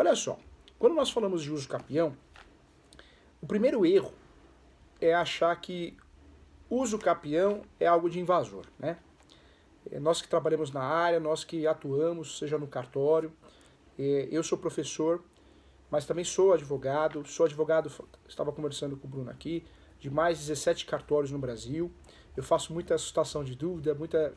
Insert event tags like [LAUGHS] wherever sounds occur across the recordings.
Olha só, quando nós falamos de uso capião, o primeiro erro é achar que uso capião é algo de invasor, né? É, nós que trabalhamos na área, nós que atuamos, seja no cartório, é, eu sou professor, mas também sou advogado, sou advogado, estava conversando com o Bruno aqui, de mais 17 cartórios no Brasil. Eu faço muita assustação de dúvida, muita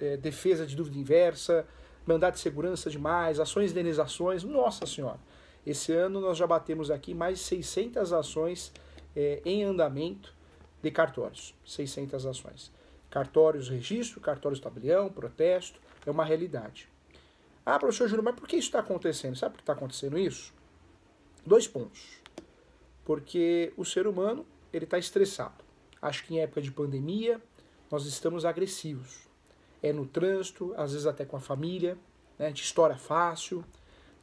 é, defesa de dúvida inversa, mandato de segurança demais, ações de indenizações, nossa senhora. Esse ano nós já batemos aqui mais de 600 ações é, em andamento de cartórios, 600 ações. Cartórios registro, cartórios tabelião, protesto, é uma realidade. Ah, professor Júlio, mas por que isso está acontecendo? Sabe por que está acontecendo isso? Dois pontos. Porque o ser humano ele está estressado. Acho que em época de pandemia nós estamos agressivos é no trânsito, às vezes até com a família, né? a gente estoura fácil.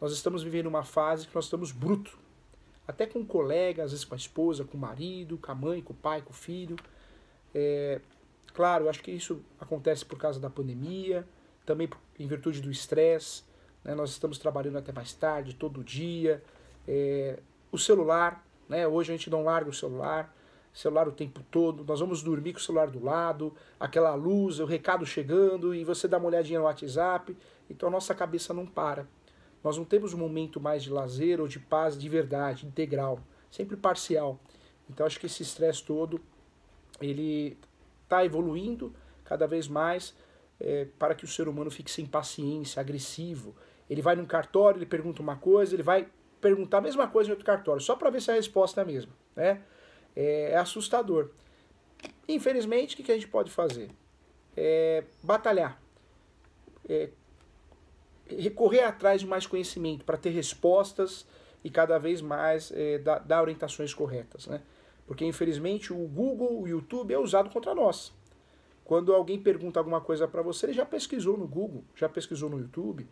Nós estamos vivendo uma fase que nós estamos bruto, até com um colega, às vezes com a esposa, com o marido, com a mãe, com o pai, com o filho. É, claro, acho que isso acontece por causa da pandemia, também em virtude do estresse. Né? Nós estamos trabalhando até mais tarde, todo dia. É, o celular, né? hoje a gente não larga o celular celular o tempo todo, nós vamos dormir com o celular do lado, aquela luz, o recado chegando e você dá uma olhadinha no WhatsApp. Então a nossa cabeça não para. Nós não temos um momento mais de lazer ou de paz de verdade, integral, sempre parcial. Então acho que esse estresse todo ele está evoluindo cada vez mais é, para que o ser humano fique sem paciência, agressivo. Ele vai num cartório, ele pergunta uma coisa, ele vai perguntar a mesma coisa em outro cartório, só para ver se a resposta é a mesma, né? é, é assustador. Infelizmente, o que, que a gente pode fazer? É, batalhar, é, recorrer atrás de mais conhecimento para ter respostas e cada vez mais é, dar, dar, orientações corretas, né? Porque infelizmente o Google, o YouTube é usado contra nós. Quando alguém pergunta alguma coisa para você, ele já pesquisou no Google, já pesquisou no YouTube.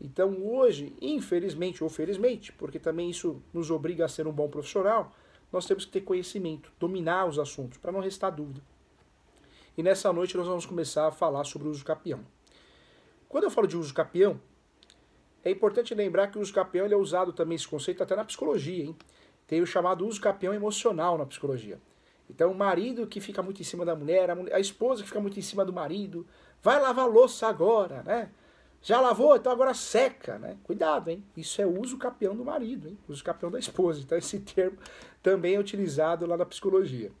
Então hoje, infelizmente ou felizmente, porque também isso nos obriga a ser um bom profissional, nós temos que ter conhecimento, dominar os assuntos, para não restar dúvida. E nessa noite nós vamos começar a falar sobre o uso capião. Quando eu falo de uso capião, é importante lembrar que o uso capião é usado também esse conceito até na psicologia, hein? Tem o chamado uso capião emocional na psicologia. Então, o marido que fica muito em cima da mulher, a, mulher, a esposa que fica muito em cima do marido, vai lavar louça agora, né? Já lavou? Então agora seca, né? Cuidado, hein? Isso é uso capião do marido, hein? Uso capião da esposa. Então esse [LAUGHS] termo também é utilizado lá na psicologia.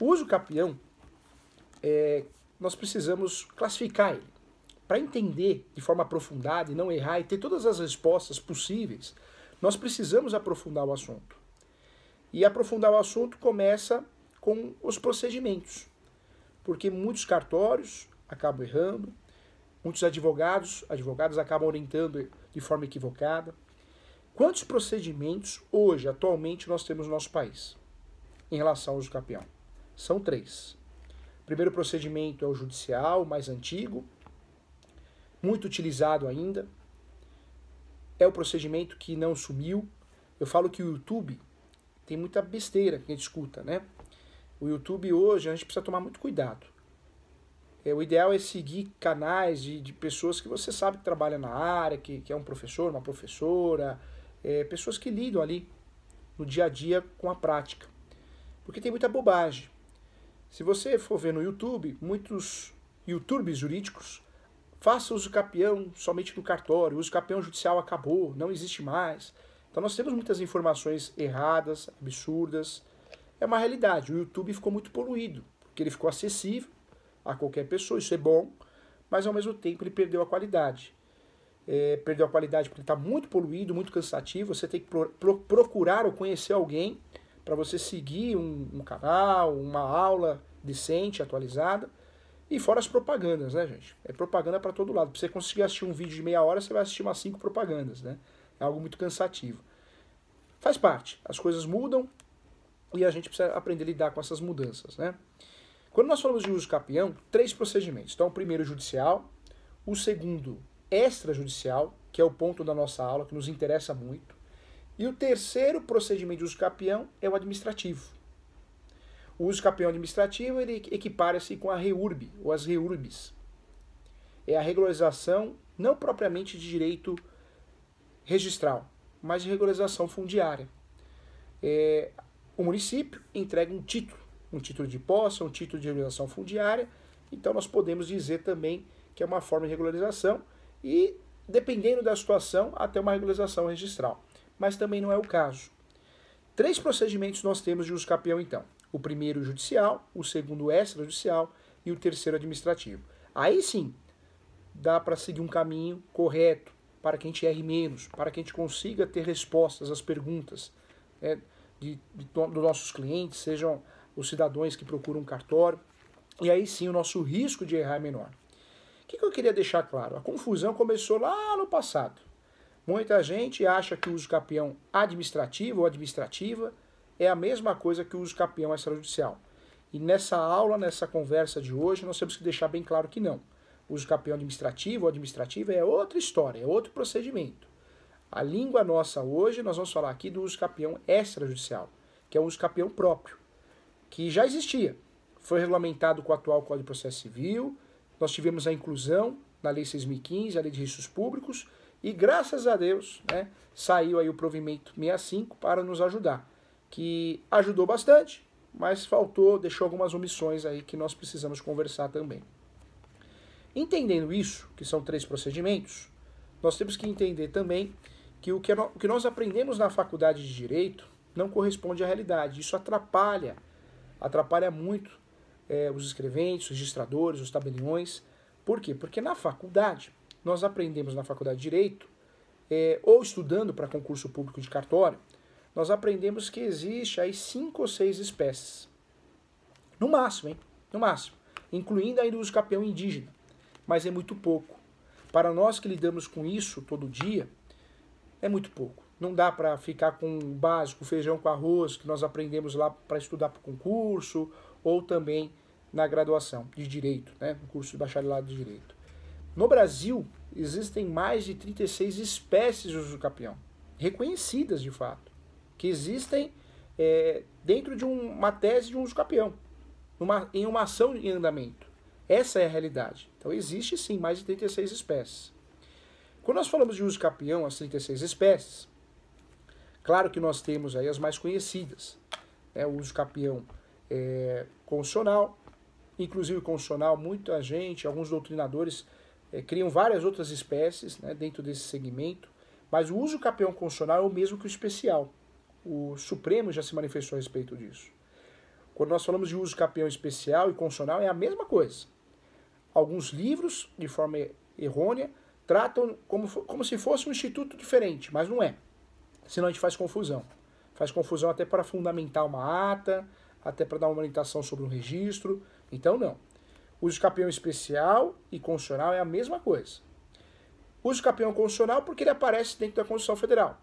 O uso capião, é, nós precisamos classificar ele. Para entender de forma aprofundada e não errar e ter todas as respostas possíveis, nós precisamos aprofundar o assunto. E aprofundar o assunto começa com os procedimentos, porque muitos cartórios acabam errando, Muitos advogados, advogados acabam orientando de forma equivocada. Quantos procedimentos hoje, atualmente, nós temos no nosso país em relação ao uso campeão? São três. O primeiro procedimento é o judicial, mais antigo, muito utilizado ainda. É o procedimento que não sumiu. Eu falo que o YouTube tem muita besteira que a gente escuta, né? O YouTube hoje a gente precisa tomar muito cuidado. É, o ideal é seguir canais de, de pessoas que você sabe que trabalham na área, que, que é um professor, uma professora, é, pessoas que lidam ali no dia a dia com a prática. Porque tem muita bobagem. Se você for ver no YouTube, muitos YouTubes jurídicos façam uso capião somente no cartório, o uso capião judicial acabou, não existe mais. Então nós temos muitas informações erradas, absurdas. É uma realidade. O YouTube ficou muito poluído, porque ele ficou acessível a qualquer pessoa, isso é bom, mas ao mesmo tempo ele perdeu a qualidade. É, perdeu a qualidade porque está muito poluído, muito cansativo, você tem que pro, pro, procurar ou conhecer alguém para você seguir um, um canal, uma aula decente, atualizada. E fora as propagandas, né, gente? É propaganda para todo lado. Para você conseguir assistir um vídeo de meia hora, você vai assistir umas cinco propagandas, né? É algo muito cansativo. Faz parte. As coisas mudam e a gente precisa aprender a lidar com essas mudanças, né? Quando nós falamos de uso capião, três procedimentos. Então, o primeiro judicial, o segundo extrajudicial, que é o ponto da nossa aula, que nos interessa muito. E o terceiro procedimento de uso capião é o administrativo. O uso capião administrativo ele equipara-se com a REURB, ou as REURBs. É a regularização não propriamente de direito registral, mas de regularização fundiária. É, o município entrega um título um título de posse, um título de regularização fundiária. Então nós podemos dizer também que é uma forma de regularização e, dependendo da situação, até uma regularização registral. Mas também não é o caso. Três procedimentos nós temos de uso campeão, então. O primeiro judicial, o segundo extrajudicial e o terceiro administrativo. Aí sim, dá para seguir um caminho correto, para que a gente erre menos, para que a gente consiga ter respostas às perguntas né, de, de, dos nossos clientes, sejam os cidadãos que procuram um cartório, e aí sim o nosso risco de errar é menor. O que, que eu queria deixar claro? A confusão começou lá no passado. Muita gente acha que o uso capião administrativo ou administrativa é a mesma coisa que o uso capião extrajudicial. E nessa aula, nessa conversa de hoje, nós temos que deixar bem claro que não. O uso capião administrativo ou administrativa é outra história, é outro procedimento. A língua nossa hoje, nós vamos falar aqui do uso capião extrajudicial, que é o uso capião próprio que já existia. Foi regulamentado com o atual Código de Processo Civil, nós tivemos a inclusão na Lei 6.015, a Lei de Registros Públicos, e graças a Deus né, saiu aí o provimento 65 para nos ajudar, que ajudou bastante, mas faltou, deixou algumas omissões aí que nós precisamos conversar também. Entendendo isso, que são três procedimentos, nós temos que entender também que o que, o que nós aprendemos na faculdade de Direito não corresponde à realidade. Isso atrapalha atrapalha muito é, os escreventes, os registradores, os tabeliões. Por quê? Porque na faculdade, nós aprendemos na faculdade de Direito, é, ou estudando para concurso público de cartório, nós aprendemos que existe aí cinco ou seis espécies. No máximo, hein? No máximo. Incluindo ainda o uso indígena. Mas é muito pouco. Para nós que lidamos com isso todo dia, é muito pouco não dá para ficar com o básico, feijão com arroz, que nós aprendemos lá para estudar para o concurso, ou também na graduação de Direito, né? no curso de bacharelado de Direito. No Brasil, existem mais de 36 espécies de usucapião, reconhecidas de fato, que existem é, dentro de um, uma tese de um usucapião, em uma ação em andamento. Essa é a realidade. Então, existe sim mais de 36 espécies. Quando nós falamos de usucapião, as 36 espécies, Claro que nós temos aí as mais conhecidas, né? o uso capião é, constitucional, inclusive constitucional, muita gente, alguns doutrinadores é, criam várias outras espécies né, dentro desse segmento, mas o uso capião constitucional é o mesmo que o especial. O Supremo já se manifestou a respeito disso. Quando nós falamos de uso capião especial e constitucional, é a mesma coisa. Alguns livros, de forma errônea, tratam como, como se fosse um instituto diferente, mas não é. Senão a gente faz confusão. Faz confusão até para fundamentar uma ata, até para dar uma orientação sobre um registro. Então, não. Uso campeão especial e constitucional é a mesma coisa. Uso campeão constitucional porque ele aparece dentro da Constituição Federal.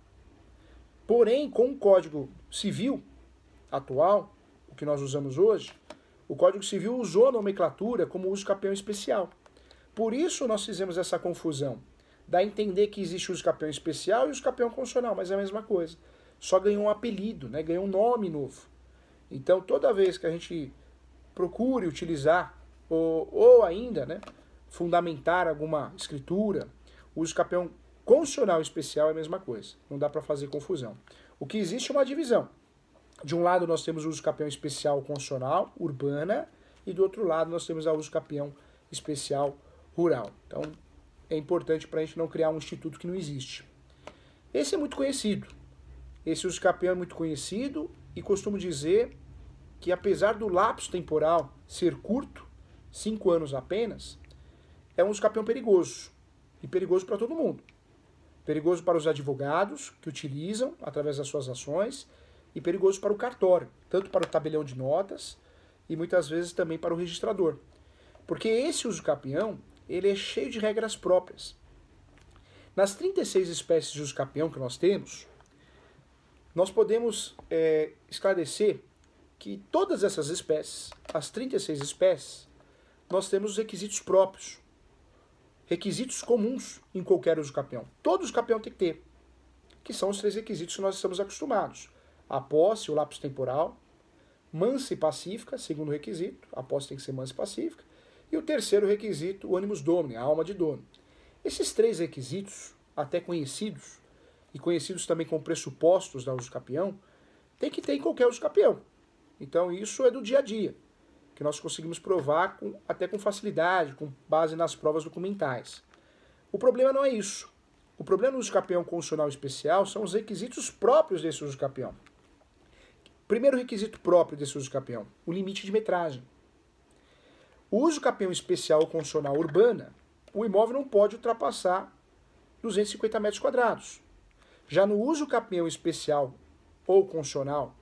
Porém, com o Código Civil atual, o que nós usamos hoje, o Código Civil usou a nomenclatura como uso campeão especial. Por isso nós fizemos essa confusão. Dá a entender que existe o escapeão especial e o escapeão constitucional, mas é a mesma coisa. Só ganhou um apelido, né? ganhou um nome novo. Então, toda vez que a gente procure utilizar ou, ou ainda né, fundamentar alguma escritura, o escapeão constitucional especial é a mesma coisa. Não dá para fazer confusão. O que existe é uma divisão. De um lado nós temos o uso capião especial constitucional, urbana, e do outro lado nós temos a uso capião especial rural. Então, é importante para a gente não criar um instituto que não existe. Esse é muito conhecido. Esse uso capião é muito conhecido e costumo dizer que apesar do lapso temporal ser curto, cinco anos apenas, é um uso campeão perigoso e perigoso para todo mundo. Perigoso para os advogados que utilizam através das suas ações e perigoso para o cartório, tanto para o tabelião de notas e muitas vezes também para o registrador. Porque esse uso capião ele é cheio de regras próprias. Nas 36 espécies de uscapião que nós temos, nós podemos é, esclarecer que todas essas espécies, as 36 espécies, nós temos requisitos próprios, requisitos comuns em qualquer uscapião. Todo uscapião tem que ter, que são os três requisitos que nós estamos acostumados. A posse, o lapso temporal, mansa e pacífica, segundo requisito, a posse tem que ser mansa e pacífica, e o terceiro requisito, o animus domini, a alma de dono. Esses três requisitos, até conhecidos, e conhecidos também como pressupostos da capião tem que ter em qualquer capião Então isso é do dia a dia, que nós conseguimos provar com, até com facilidade, com base nas provas documentais. O problema não é isso. O problema do capião constitucional especial são os requisitos próprios desse capião Primeiro requisito próprio desse capião o limite de metragem uso campeão especial ou condicional urbana, o imóvel não pode ultrapassar 250 metros quadrados. Já no uso campeão especial ou condicional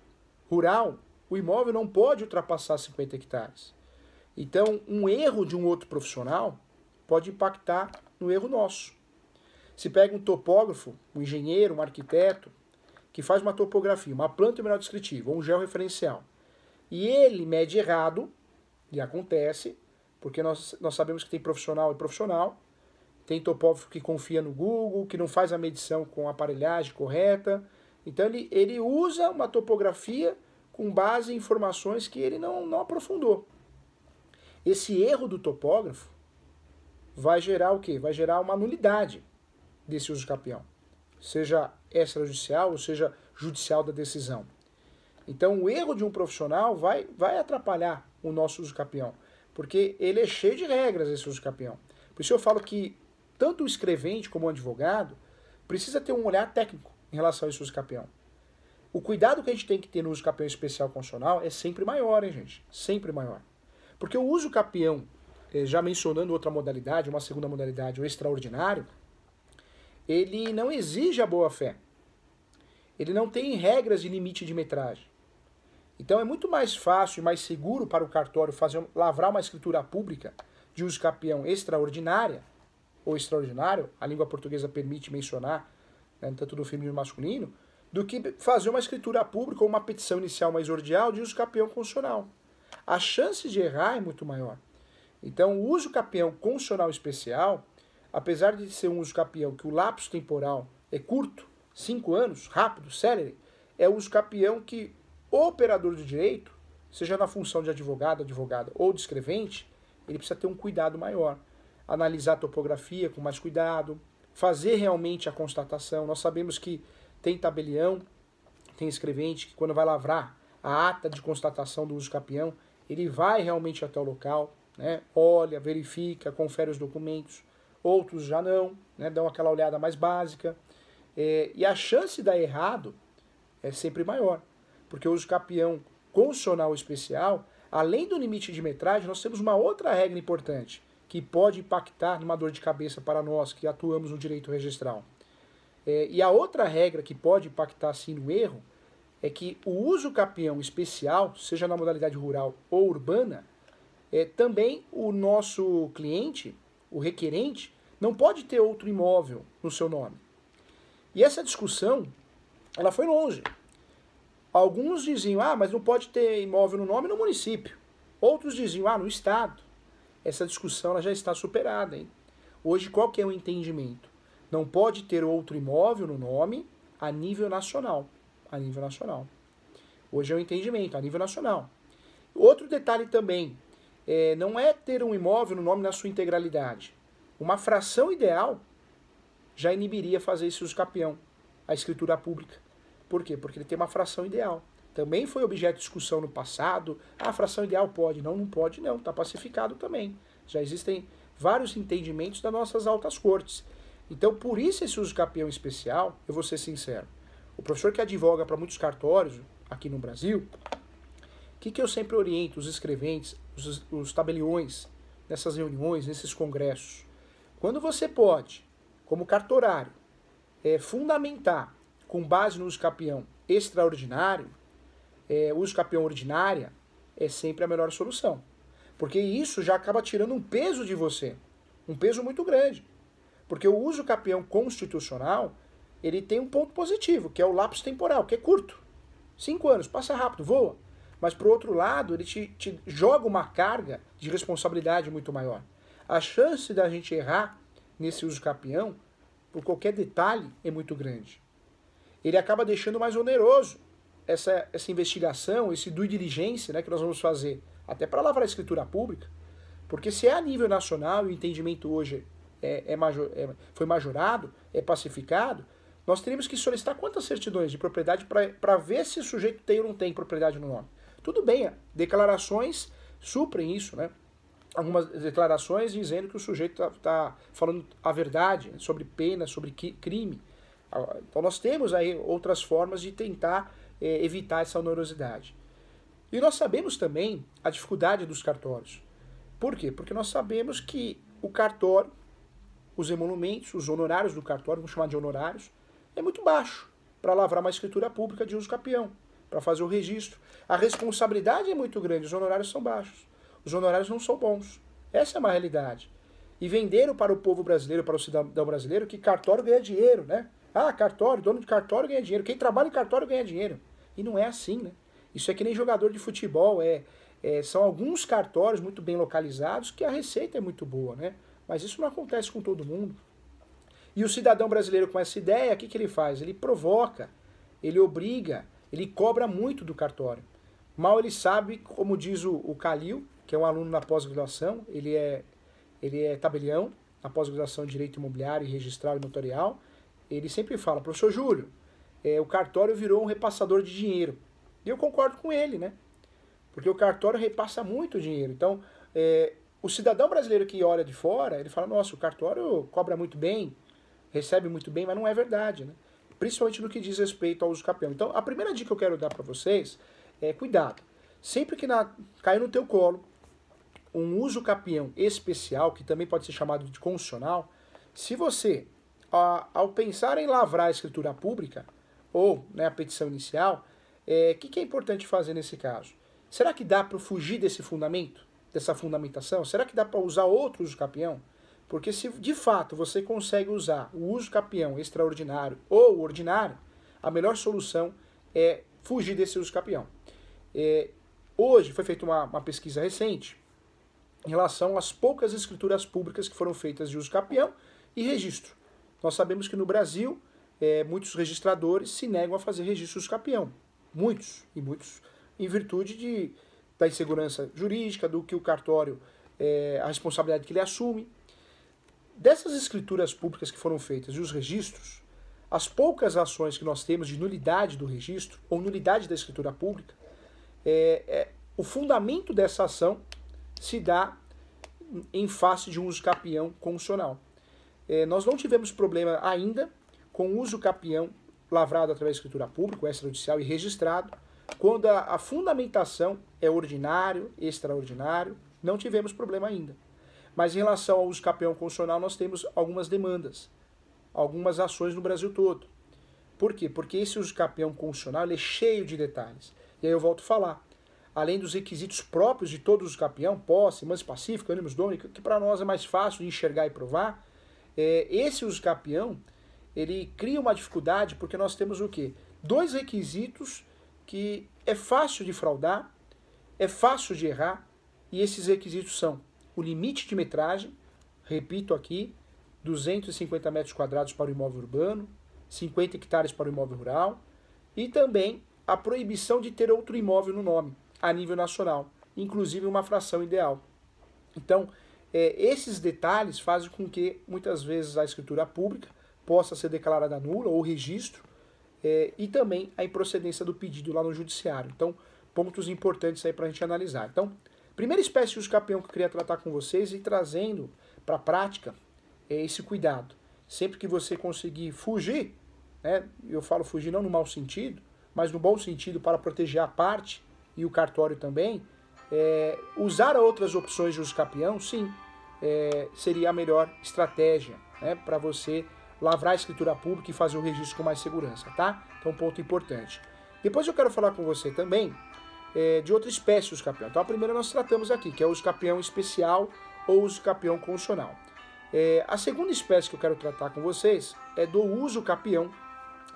rural, o imóvel não pode ultrapassar 50 hectares. Então, um erro de um outro profissional pode impactar no erro nosso. Se pega um topógrafo, um engenheiro, um arquiteto, que faz uma topografia, uma planta mineral descritiva, ou um georreferencial, e ele mede errado, e acontece, porque nós, nós sabemos que tem profissional e profissional, tem topógrafo que confia no Google, que não faz a medição com a aparelhagem correta. Então ele, ele usa uma topografia com base em informações que ele não, não aprofundou. Esse erro do topógrafo vai gerar o quê? Vai gerar uma nulidade desse uso campeão, seja extrajudicial ou seja judicial da decisão. Então o erro de um profissional vai, vai atrapalhar o nosso uso capião. Porque ele é cheio de regras, esse uso capião. Por isso eu falo que tanto o escrevente como o advogado precisa ter um olhar técnico em relação a esse uso capião. O cuidado que a gente tem que ter no uso capião especial constitucional é sempre maior, hein, gente? Sempre maior. Porque o uso capião, eh, já mencionando outra modalidade, uma segunda modalidade, o extraordinário, ele não exige a boa-fé. Ele não tem regras de limite de metragem. Então é muito mais fácil e mais seguro para o cartório fazer lavrar uma escritura pública de uso capião extraordinária ou extraordinário, a língua portuguesa permite mencionar, né, tanto do feminino masculino, do que fazer uma escritura pública ou uma petição inicial mais ordial de uso capião constitucional. A chance de errar é muito maior. Então, o uso capião constitucional especial, apesar de ser um uso capião que o lapso temporal é curto, cinco anos, rápido, célere, é o uso capião que operador de direito, seja na função de advogado, advogada ou de escrevente, ele precisa ter um cuidado maior. Analisar a topografia com mais cuidado, fazer realmente a constatação. Nós sabemos que tem tabelião, tem escrevente que quando vai lavrar a ata de constatação do uso capião, ele vai realmente até o local, né? olha, verifica, confere os documentos. Outros já não, né? dão aquela olhada mais básica. É, e a chance de dar errado é sempre maior porque o uso capião constitucional especial, além do limite de metragem, nós temos uma outra regra importante que pode impactar numa dor de cabeça para nós que atuamos no direito registral. É, e a outra regra que pode impactar sim no erro é que o uso capião especial, seja na modalidade rural ou urbana, é, também o nosso cliente, o requerente, não pode ter outro imóvel no seu nome. E essa discussão, ela foi longe. Alguns diziam, ah, mas não pode ter imóvel no nome no município. Outros diziam, ah, no Estado. Essa discussão ela já está superada. Hein? Hoje, qual que é o entendimento? Não pode ter outro imóvel no nome a nível nacional. A nível nacional. Hoje é o entendimento, a nível nacional. Outro detalhe também, é, não é ter um imóvel no nome na sua integralidade. Uma fração ideal já inibiria fazer esse uso campeão, a escritura pública. Por quê? Porque ele tem uma fração ideal. Também foi objeto de discussão no passado. Ah, a fração ideal pode. Não, não pode, não. Está pacificado também. Já existem vários entendimentos das nossas altas cortes. Então, por isso esse uso campeão especial, eu vou ser sincero. O professor que advoga para muitos cartórios aqui no Brasil, o que, que eu sempre oriento os escreventes, os, os tabeliões, nessas reuniões, nesses congressos? Quando você pode, como cartorário, é, fundamentar com base no uso capião extraordinário, é, uso capião ordinária, é sempre a melhor solução. Porque isso já acaba tirando um peso de você, um peso muito grande. Porque o uso capião constitucional, ele tem um ponto positivo, que é o lapso temporal, que é curto. Cinco anos, passa rápido, voa. Mas, por outro lado, ele te, te joga uma carga de responsabilidade muito maior. A chance da gente errar nesse uso capião, por qualquer detalhe, é muito grande ele acaba deixando mais oneroso essa, essa investigação, esse due diligence né, que nós vamos fazer, até para lavar a escritura pública, porque se é a nível nacional e o entendimento hoje é, é, major, é foi majorado, é pacificado, nós teríamos que solicitar quantas certidões de propriedade para ver se o sujeito tem ou não tem propriedade no nome. Tudo bem, declarações suprem isso, né? Algumas declarações dizendo que o sujeito está tá falando a verdade sobre pena, sobre crime ah, então nós temos aí outras formas de tentar eh, evitar essa onerosidade. E nós sabemos também a dificuldade dos cartórios. Por quê? Porque nós sabemos que o cartório, os emolumentos, os honorários do cartório, vamos chamar de honorários, é muito baixo para lavrar uma escritura pública de uso capião, para fazer o registro. A responsabilidade é muito grande, os honorários são baixos. Os honorários não são bons. Essa é uma realidade. E venderam para o povo brasileiro, para o cidadão brasileiro, que cartório ganha dinheiro, né? Ah, cartório, dono de cartório ganha dinheiro. Quem trabalha em cartório ganha dinheiro. E não é assim, né? Isso é que nem jogador de futebol. É, é são alguns cartórios muito bem localizados que a receita é muito boa, né? Mas isso não acontece com todo mundo. E o cidadão brasileiro com essa ideia, o que, que ele faz? Ele provoca, ele obriga, ele cobra muito do cartório. Mal ele sabe, como diz o, o Calil, que é um aluno na pós-graduação, ele é, ele é tabelião, na pós-graduação de Direito Imobiliário e Registral e Notarial, ele sempre fala, professor Júlio, é, o cartório virou um repassador de dinheiro. E eu concordo com ele, né? Porque o cartório repassa muito dinheiro. Então, é, o cidadão brasileiro que olha de fora, ele fala, nossa, o cartório cobra muito bem, recebe muito bem, mas não é verdade, né? Principalmente no que diz respeito ao uso capião. Então, a primeira dica que eu quero dar para vocês é cuidado. Sempre que na, cair no teu colo um uso capião especial, que também pode ser chamado de constitucional, se você a, ao pensar em lavrar a escritura pública, ou né, a petição inicial, o é, que, que é importante fazer nesse caso? Será que dá para fugir desse fundamento, dessa fundamentação? Será que dá para usar outro uso capião? Porque se de fato você consegue usar o uso capião extraordinário ou ordinário, a melhor solução é fugir desse uso capião. É, hoje foi feita uma, uma, pesquisa recente em relação às poucas escrituras públicas que foram feitas de uso capião e registro. Nós sabemos que no Brasil, é, muitos registradores se negam a fazer registros capião. Muitos, e muitos em virtude de, da insegurança jurídica, do que o cartório, é, a responsabilidade que ele assume. Dessas escrituras públicas que foram feitas e os registros, as poucas ações que nós temos de nulidade do registro ou nulidade da escritura pública, é, é, o fundamento dessa ação se dá em face de um uso capião constitucional. É, nós não tivemos problema ainda com o uso capião lavrado através da escritura pública, extrajudicial e registrado, quando a, a fundamentação é ordinário, extraordinário, não tivemos problema ainda. Mas em relação ao uso capião constitucional, nós temos algumas demandas, algumas ações no Brasil todo. Por quê? Porque esse uso capião constitucional é cheio de detalhes. E aí eu volto a falar. Além dos requisitos próprios de todos os capião, posse, manso pacífico, ânimos domínio, que para nós é mais fácil de enxergar e provar, é, esse uso capião, ele cria uma dificuldade porque nós temos o quê? Dois requisitos que é fácil de fraudar, é fácil de errar, e esses requisitos são o limite de metragem, repito aqui, 250 metros quadrados para o imóvel urbano, 50 hectares para o imóvel rural, e também a proibição de ter outro imóvel no nome, a nível nacional, inclusive uma fração ideal. Então, é, esses detalhes fazem com que muitas vezes a escritura pública possa ser declarada nula ou registro é, e também a improcedência do pedido lá no judiciário. Então, pontos importantes aí para a gente analisar. Então, primeira espécie de uso que eu queria tratar com vocês e trazendo para a prática é esse cuidado. Sempre que você conseguir fugir, né, eu falo fugir não no mau sentido, mas no bom sentido para proteger a parte e o cartório também, é, usar outras opções de uso capião, sim, é, seria a melhor estratégia né, para você lavrar a escritura pública e fazer o registro com mais segurança, tá? Então, ponto importante. Depois eu quero falar com você também é, de outra espécie de uso capião. Então, a primeira nós tratamos aqui, que é o uso capião especial ou uso capião constitucional. É, a segunda espécie que eu quero tratar com vocês é do uso capião,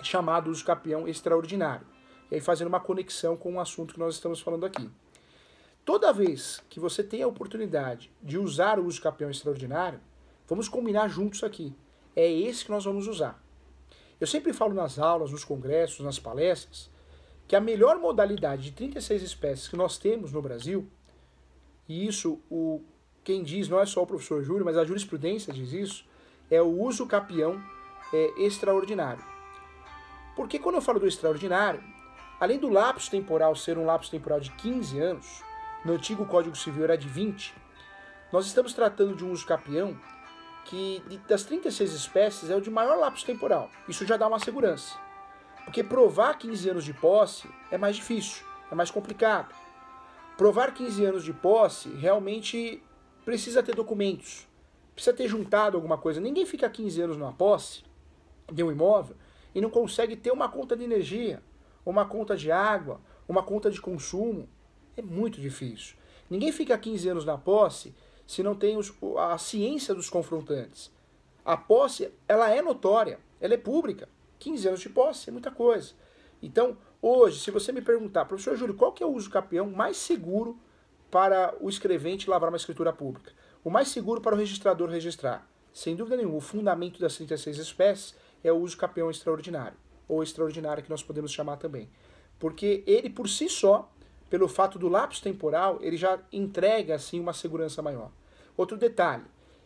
chamado uso capião extraordinário. E aí, fazendo uma conexão com o assunto que nós estamos falando aqui. Toda vez que você tem a oportunidade de usar o uso campeão extraordinário, vamos combinar juntos aqui. É esse que nós vamos usar. Eu sempre falo nas aulas, nos congressos, nas palestras, que a melhor modalidade de 36 espécies que nós temos no Brasil, e isso o quem diz não é só o professor Júlio, mas a jurisprudência diz isso, é o uso capião é, extraordinário. Porque quando eu falo do extraordinário, além do lapso temporal ser um lapso temporal de 15 anos, no antigo Código Civil era de 20, nós estamos tratando de um uso que das 36 espécies é o de maior lapso temporal. Isso já dá uma segurança. Porque provar 15 anos de posse é mais difícil, é mais complicado. Provar 15 anos de posse realmente precisa ter documentos, precisa ter juntado alguma coisa. Ninguém fica 15 anos numa posse de um imóvel e não consegue ter uma conta de energia, uma conta de água, uma conta de consumo. É muito difícil. Ninguém fica 15 anos na posse se não tem os, a ciência dos confrontantes. A posse, ela é notória, ela é pública. 15 anos de posse é muita coisa. Então, hoje, se você me perguntar, professor Júlio, qual que é o uso campeão mais seguro para o escrevente lavrar uma escritura pública? O mais seguro para o registrador registrar? Sem dúvida nenhuma, o fundamento das 36 espécies é o uso campeão extraordinário, ou extraordinário que nós podemos chamar também. Porque ele por si só pelo fato do lapso temporal, ele já entrega assim uma segurança maior. Outro detalhe,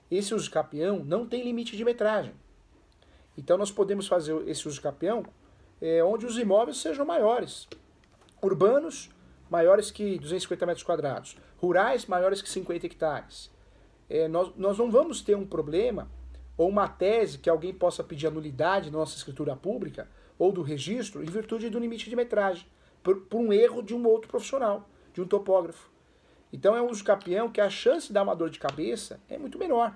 esse uso capião não tem limite de metragem. Então nós podemos fazer esse uso capião é, onde os imóveis sejam maiores. Urbanos, maiores que 250 metros quadrados. Rurais, maiores que 50 hectares. É, nós, nós não vamos ter um problema ou uma tese que alguém possa pedir a nulidade da nossa escritura pública ou do registro em virtude do limite de metragem por, por um erro de um outro profissional, de um topógrafo. Então é um uso capião que a chance de dar uma dor de cabeça é muito menor.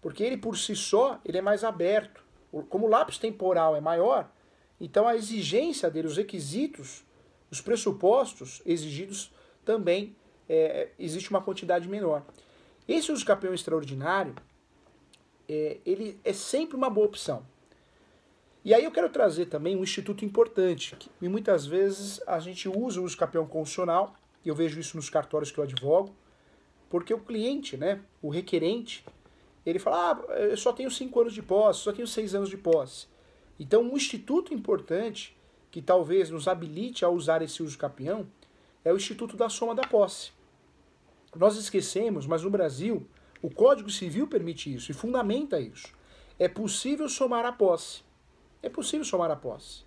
Porque ele por si só, ele é mais aberto. Como o lápis temporal é maior, então a exigência dele, os requisitos, os pressupostos exigidos também é, existe uma quantidade menor. Esse uso capião extraordinário, é, ele é sempre uma boa opção. E aí eu quero trazer também um instituto importante, que muitas vezes a gente usa o uso campeão constitucional, e eu vejo isso nos cartórios que eu advogo, porque o cliente, né, o requerente, ele fala, ah, eu só tenho cinco anos de posse, só tenho seis anos de posse. Então um instituto importante, que talvez nos habilite a usar esse uso capião, é o Instituto da Soma da Posse. Nós esquecemos, mas no Brasil, o Código Civil permite isso e fundamenta isso. É possível somar a posse. É possível somar a posse.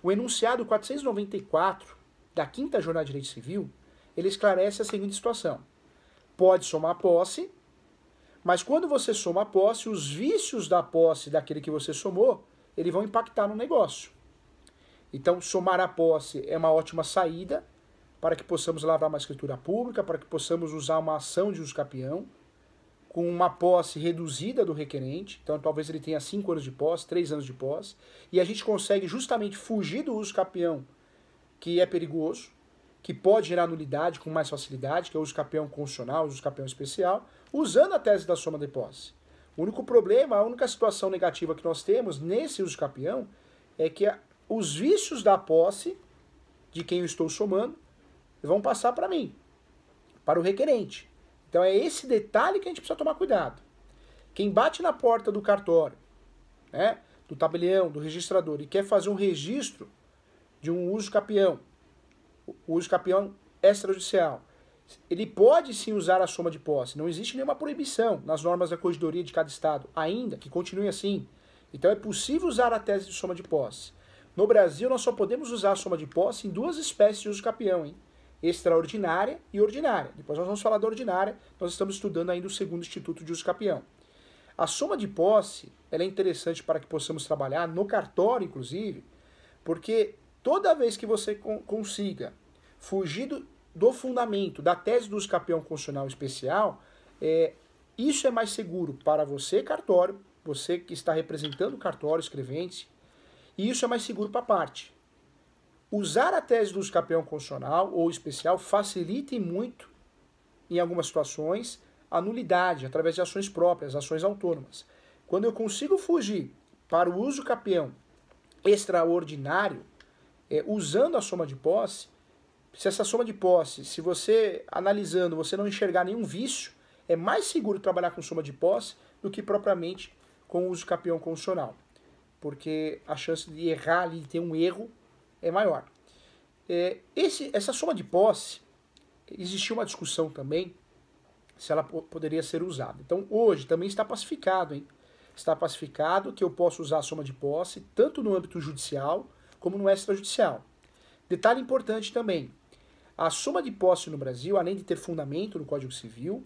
O enunciado 494 da Quinta Jornada de Direito Civil, ele esclarece a seguinte situação. Pode somar a posse, mas quando você soma a posse, os vícios da posse daquele que você somou, eles vão impactar no negócio. Então, somar a posse é uma ótima saída para que possamos lavrar uma escritura pública, para que possamos usar uma ação de uso capião, com uma posse reduzida do requerente, então talvez ele tenha 5 anos de posse, 3 anos de posse, e a gente consegue justamente fugir do uso capião, que é perigoso, que pode gerar nulidade com mais facilidade, que é o uso capião constitucional, o uso capião especial, usando a tese da soma de posse. O único problema, a única situação negativa que nós temos nesse uso capião é que os vícios da posse de quem eu estou somando vão passar para mim, para o requerente. Então é esse detalhe que a gente precisa tomar cuidado. Quem bate na porta do cartório, né, do tabelião, do registrador e quer fazer um registro de um uso capião, uso capião extrajudicial, ele pode sim usar a soma de posse. Não existe nenhuma proibição nas normas da corregedoria de cada estado, ainda que continue assim. Então é possível usar a tese de soma de posse. No Brasil, nós só podemos usar a soma de posse em duas espécies de uso capião, hein? extraordinária e ordinária. Depois nós vamos falar da ordinária, nós estamos estudando ainda o segundo instituto de uso capião. A soma de posse é interessante para que possamos trabalhar no cartório, inclusive, porque toda vez que você consiga fugir do, do fundamento da tese do uso capião constitucional especial, é, isso é mais seguro para você, cartório, você que está representando o cartório, escrevente, e isso é mais seguro para a parte usar a tese do uso campeão constitucional ou especial facilita muito, em algumas situações, a nulidade através de ações próprias, ações autônomas. Quando eu consigo fugir para o uso capião extraordinário, é, usando a soma de posse, se essa soma de posse, se você analisando, você não enxergar nenhum vício, é mais seguro trabalhar com soma de posse do que propriamente com o uso capião constitucional. Porque a chance de errar ali, de ter um erro, é maior. É, esse, essa soma de posse, existiu uma discussão também se ela poderia ser usada. Então hoje também está pacificado, hein? Está pacificado que eu posso usar a soma de posse tanto no âmbito judicial como no extrajudicial. Detalhe importante também: a soma de posse no Brasil, além de ter fundamento no Código Civil,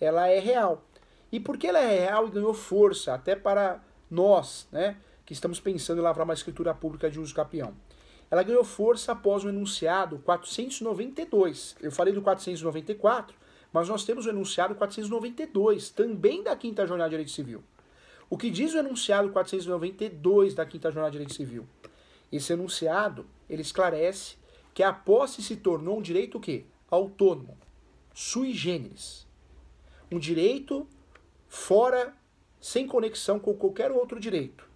ela é real. E porque ela é real e ganhou força até para nós, né, que estamos pensando em lavrar uma escritura pública de uso capião ela ganhou força após o enunciado 492. Eu falei do 494, mas nós temos o enunciado 492, também da Quinta Jornada de Direito Civil. O que diz o enunciado 492 da Quinta Jornada de Direito Civil? Esse enunciado, ele esclarece que a posse se tornou um direito o quê? Autônomo, sui generis. Um direito fora, sem conexão com qualquer outro direito.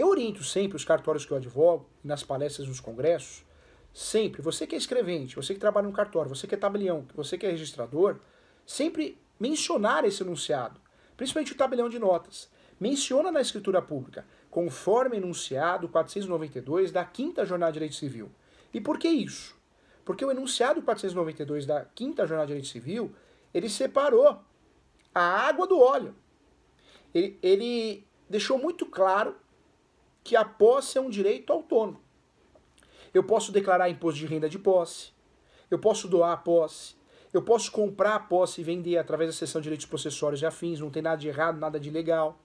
Eu oriento sempre os cartórios que eu advogo, nas palestras, nos congressos, sempre, você que é escrevente, você que trabalha no cartório, você que é tabelião, você que é registrador, sempre mencionar esse enunciado, principalmente o tabelião de notas. Menciona na escritura pública, conforme enunciado 492 da 5 Jornada de Direito Civil. E por que isso? Porque o enunciado 492 da 5 Jornada de Direito Civil, ele separou a água do óleo. Ele, ele deixou muito claro que a posse é um direito autônomo. Eu posso declarar imposto de renda de posse, eu posso doar a posse, eu posso comprar a posse e vender através da seção de direitos processórios e afins, não tem nada de errado, nada de ilegal.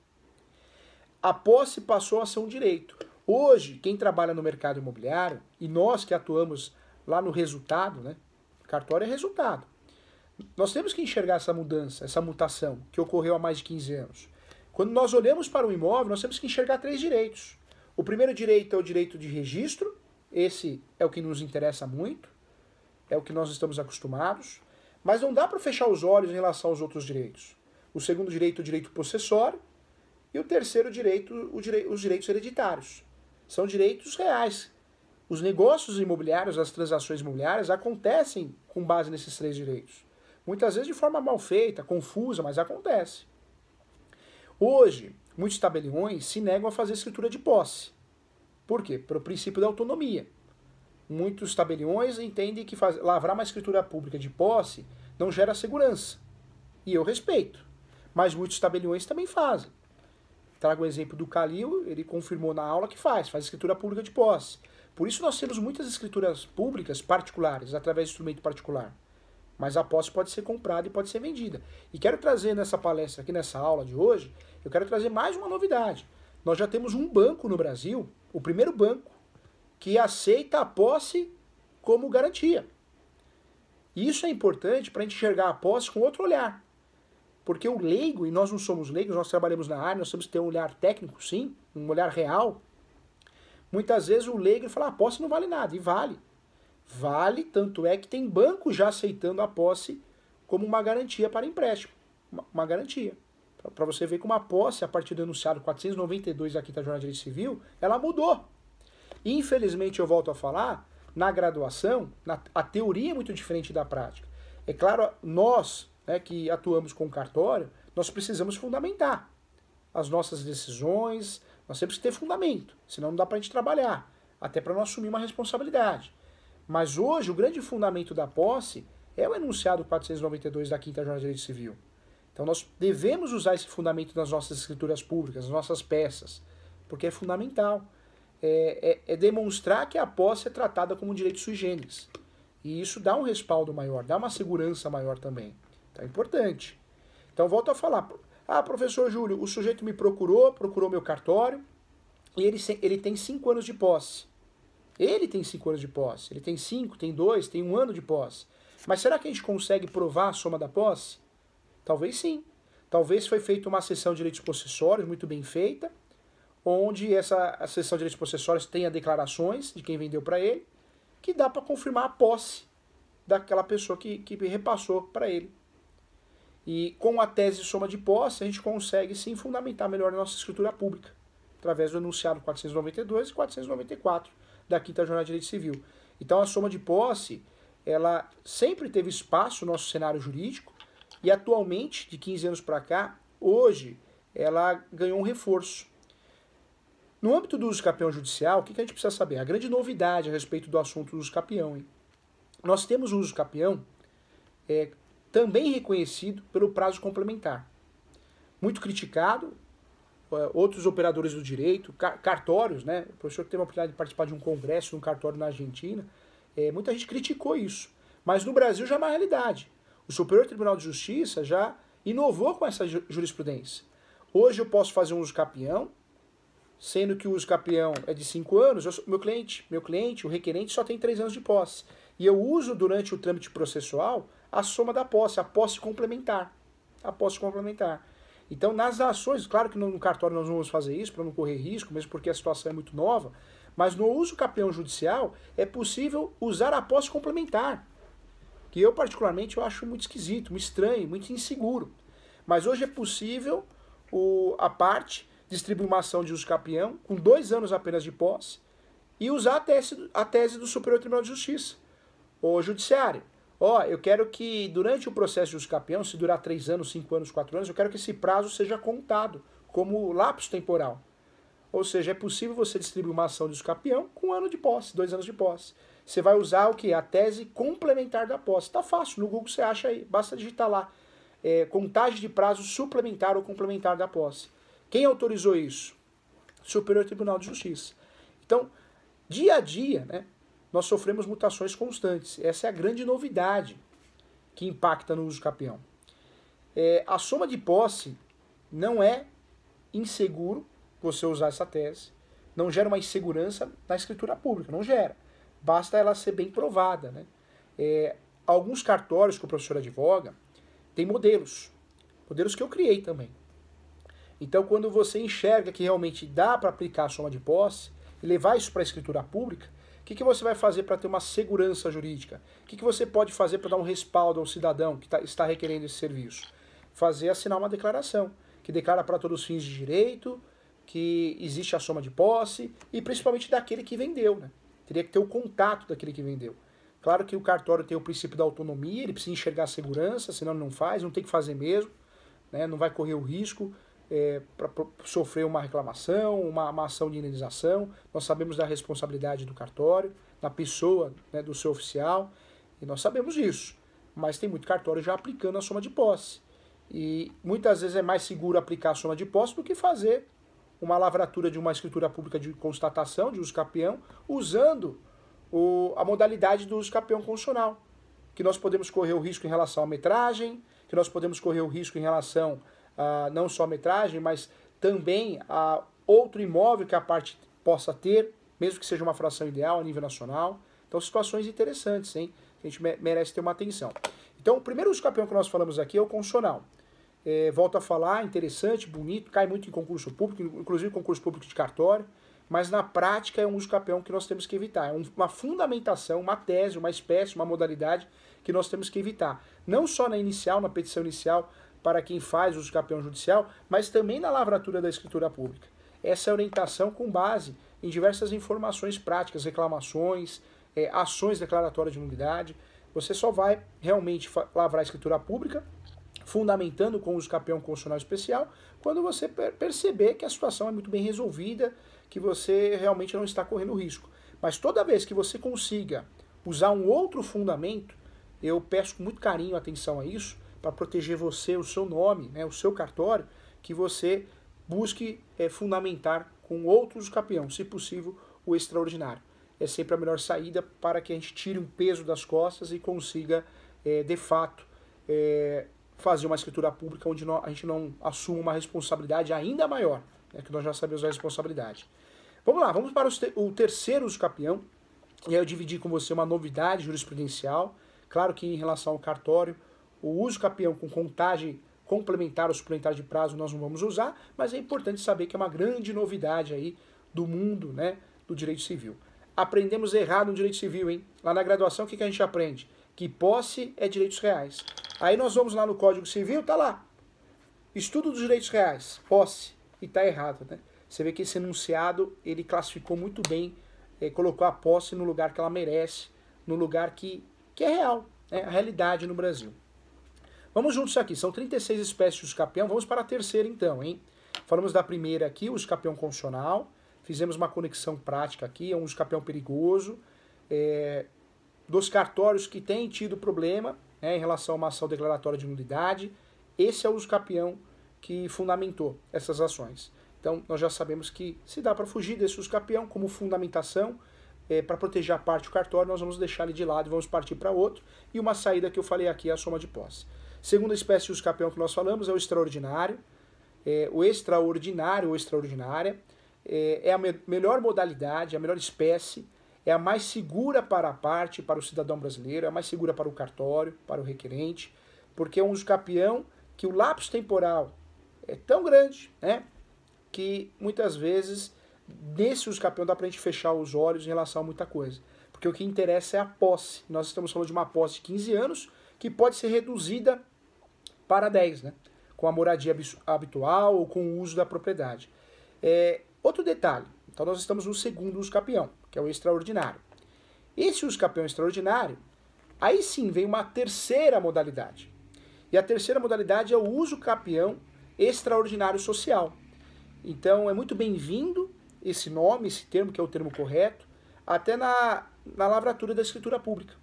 A posse passou a ser um direito. Hoje, quem trabalha no mercado imobiliário, e nós que atuamos lá no resultado, né? Cartório é resultado. Nós temos que enxergar essa mudança, essa mutação que ocorreu há mais de 15 anos. Quando nós olhamos para um imóvel, nós temos que enxergar três direitos. O primeiro direito é o direito de registro, esse é o que nos interessa muito, é o que nós estamos acostumados, mas não dá para fechar os olhos em relação aos outros direitos. O segundo direito é o direito possessório, e o terceiro direito, o os direitos hereditários. São direitos reais. Os negócios imobiliários, as transações imobiliárias acontecem com base nesses três direitos. Muitas vezes de forma mal feita, confusa, mas acontece. Hoje, muitos tabeliões se negam a fazer escritura de posse. Por quê? Pelo princípio da autonomia. Muitos tabeliões entendem que faz, lavrar uma escritura pública de posse não gera segurança. E eu respeito. Mas muitos tabeliões também fazem. Trago o exemplo do Calil, ele confirmou na aula que faz, faz escritura pública de posse. Por isso nós temos muitas escrituras públicas particulares, através de instrumento particular. Mas a posse pode ser comprada e pode ser vendida. E quero trazer nessa palestra aqui, nessa aula de hoje, eu quero trazer mais uma novidade. Nós já temos um banco no Brasil, o primeiro banco, que aceita a posse como garantia. Isso é importante para a gente enxergar a posse com outro olhar. Porque o leigo, e nós não somos leigos, nós trabalhamos na área, nós temos que ter um olhar técnico, sim, um olhar real. Muitas vezes o leigo fala, ah, a posse não vale nada, e vale. Vale, tanto é que tem banco já aceitando a posse como uma garantia para empréstimo. uma, uma garantia para você ver como a posse, a partir do enunciado 492 da Quinta Jornada de Direito Civil, ela mudou. Infelizmente, eu volto a falar, na graduação, na, a teoria é muito diferente da prática. É claro, nós né, que atuamos com cartório, nós precisamos fundamentar as nossas decisões, nós temos que ter fundamento, senão não dá para a gente trabalhar, até para não assumir uma responsabilidade. Mas hoje, o grande fundamento da posse é o enunciado 492 da Quinta Jornada de Direito Civil. Então nós devemos usar esse fundamento nas nossas escrituras públicas, nas nossas peças, porque é fundamental. É, é, é demonstrar que a posse é tratada como um direito sui generis. E isso dá um respaldo maior, dá uma segurança maior também. Então é importante. Então volto a falar. Ah, professor Júlio, o sujeito me procurou, procurou meu cartório, e ele, ele tem cinco anos de posse. Ele tem cinco anos de posse. Ele tem cinco, tem dois, tem um ano de posse. Mas será que a gente consegue provar a soma da posse? Talvez sim. Talvez foi feita uma sessão de direitos possessórios muito bem feita, onde essa sessão de direitos possessórios tenha declarações de quem vendeu para ele, que dá para confirmar a posse daquela pessoa que, que repassou para ele. E com a tese soma de posse, a gente consegue sim fundamentar melhor a nossa escritura pública, através do enunciado 492 e 494 da Quinta Jornada de Direito Civil. Então a soma de posse, ela sempre teve espaço no nosso cenário jurídico, e atualmente, de 15 anos para cá, hoje ela ganhou um reforço. No âmbito do uso capião judicial, o que a gente precisa saber? A grande novidade a respeito do assunto do uso Hein? Nós temos o uso capião é, também reconhecido pelo prazo complementar. Muito criticado, é, outros operadores do direito, cartórios, né? O professor teve a oportunidade de participar de um congresso, um cartório na Argentina. É, muita gente criticou isso. Mas no Brasil já é uma realidade. O Superior Tribunal de Justiça já inovou com essa jurisprudência. Hoje eu posso fazer um uso capião, sendo que o uso capião é de cinco anos, eu, meu cliente, meu cliente, o requerente só tem três anos de posse. E eu uso durante o trâmite processual a soma da posse, a posse complementar. A posse complementar. Então, nas ações, claro que no cartório nós não vamos fazer isso para não correr risco, mesmo porque a situação é muito nova, mas no uso capião judicial é possível usar a posse complementar que eu particularmente eu acho muito esquisito, muito estranho, muito inseguro. Mas hoje é possível o, a parte distribuir uma ação de uso capião com dois anos apenas de posse e usar a tese, a tese do Superior Tribunal de Justiça, o Judiciário. Ó, eu quero que durante o processo de uso capião, se durar três anos, cinco anos, quatro anos, eu quero que esse prazo seja contado como lapso temporal. Ou seja, é possível você distribuir uma ação de uso capião com um ano de posse, dois anos de posse. Você vai usar o que? A tese complementar da posse. Tá fácil, no Google você acha aí, basta digitar lá. É, contagem de prazo suplementar ou complementar da posse. Quem autorizou isso? Superior Tribunal de Justiça. Então, dia a dia, né, nós sofremos mutações constantes. Essa é a grande novidade que impacta no uso capião. É, a soma de posse não é inseguro você usar essa tese, não gera uma insegurança na escritura pública, não gera basta ela ser bem provada. Né? É, alguns cartórios que o professor advoga têm modelos, modelos que eu criei também. Então, quando você enxerga que realmente dá para aplicar a soma de posse e levar isso para a escritura pública, o que, que você vai fazer para ter uma segurança jurídica? O que, que você pode fazer para dar um respaldo ao cidadão que tá, está requerendo esse serviço? Fazer assinar uma declaração, que declara para todos os fins de direito, que existe a soma de posse e principalmente daquele que vendeu. Né? Teria que ter o contato daquele que vendeu. Claro que o cartório tem o princípio da autonomia, ele precisa enxergar a segurança, senão ele não faz, não tem que fazer mesmo, né? não vai correr o risco é, para sofrer uma reclamação, uma, uma, ação de indenização. Nós sabemos da responsabilidade do cartório, da pessoa, né, do seu oficial, e nós sabemos isso. Mas tem muito cartório já aplicando a soma de posse. E muitas vezes é mais seguro aplicar a soma de posse do que fazer uma lavratura de uma escritura pública de constatação de uso capião, usando o, a modalidade do uso capião constitucional, que nós podemos correr o risco em relação à metragem, que nós podemos correr o risco em relação a não só à metragem, mas também a outro imóvel que a parte possa ter, mesmo que seja uma fração ideal a nível nacional. Então, situações interessantes, hein? Que a gente merece ter uma atenção. Então, o primeiro uso capião que nós falamos aqui é o constitucional. É, volto a falar, interessante, bonito, cai muito em concurso público, inclusive concurso público de cartório, mas na prática é um uso campeão que nós temos que evitar. É uma fundamentação, uma tese, uma espécie, uma modalidade que nós temos que evitar. Não só na inicial, na petição inicial para quem faz uso campeão judicial, mas também na lavratura da escritura pública. Essa orientação com base em diversas informações práticas, reclamações, é, ações declaratórias de nulidade. Você só vai realmente lavrar a escritura pública fundamentando com o uso campeão constitucional especial, quando você perceber que a situação é muito bem resolvida, que você realmente não está correndo risco. Mas toda vez que você consiga usar um outro fundamento, eu peço com muito carinho atenção a isso, para proteger você, o seu nome, né, o seu cartório, que você busque é, fundamentar com outros campeão, se possível, o extraordinário. É sempre a melhor saída para que a gente tire um peso das costas e consiga, é, de fato, é, fazer uma escritura pública onde a gente não assuma uma responsabilidade ainda maior, né, que nós já sabemos a responsabilidade. Vamos lá, vamos para o terceiro uso capião, e aí eu dividi com você uma novidade jurisprudencial, claro que em relação ao cartório, o uso capião com contagem complementar ou suplementar de prazo nós não vamos usar, mas é importante saber que é uma grande novidade aí do mundo né, do direito civil. Aprendemos errado no direito civil, hein? Lá na graduação, o que a gente aprende? Que posse é direitos reais. Aí nós vamos lá no Código Civil, tá lá. Estudo dos direitos reais, posse. E tá errado, né? Você vê que esse enunciado, ele classificou muito bem, eh, colocou a posse no lugar que ela merece, no lugar que, que é real, né? a realidade no Brasil. Vamos juntos aqui, são 36 espécies de escapião, vamos para a terceira então, hein? Falamos da primeira aqui, o escapião constitucional, fizemos uma conexão prática aqui, é um escapião perigoso, é, dos cartórios que têm tido problema, né, em relação a uma ação declaratória de nulidade. Esse é o uscapião que fundamentou essas ações. Então, nós já sabemos que se dá para fugir desse uscapião como fundamentação, é, para proteger a parte do cartório, nós vamos deixar ele de lado e vamos partir para outro. E uma saída que eu falei aqui é a soma de posse. Segunda espécie de uscapião que nós falamos é o extraordinário. É, o extraordinário ou extraordinária é, é a me melhor modalidade, a melhor espécie é a mais segura para a parte, para o cidadão brasileiro, é a mais segura para o cartório, para o requerente, porque é um uso capião que o lapso temporal é tão grande, né, que muitas vezes nesse uso capião dá para a gente fechar os olhos em relação a muita coisa. Porque o que interessa é a posse. Nós estamos falando de uma posse de 15 anos que pode ser reduzida para 10, né? com a moradia habitual ou com o uso da propriedade. É, outro detalhe, então nós estamos no segundo uso capião que é o extraordinário. Esse uso campeão extraordinário, aí sim vem uma terceira modalidade. E a terceira modalidade é o uso capião extraordinário social. Então é muito bem-vindo esse nome, esse termo, que é o termo correto, até na, na lavratura da escritura pública.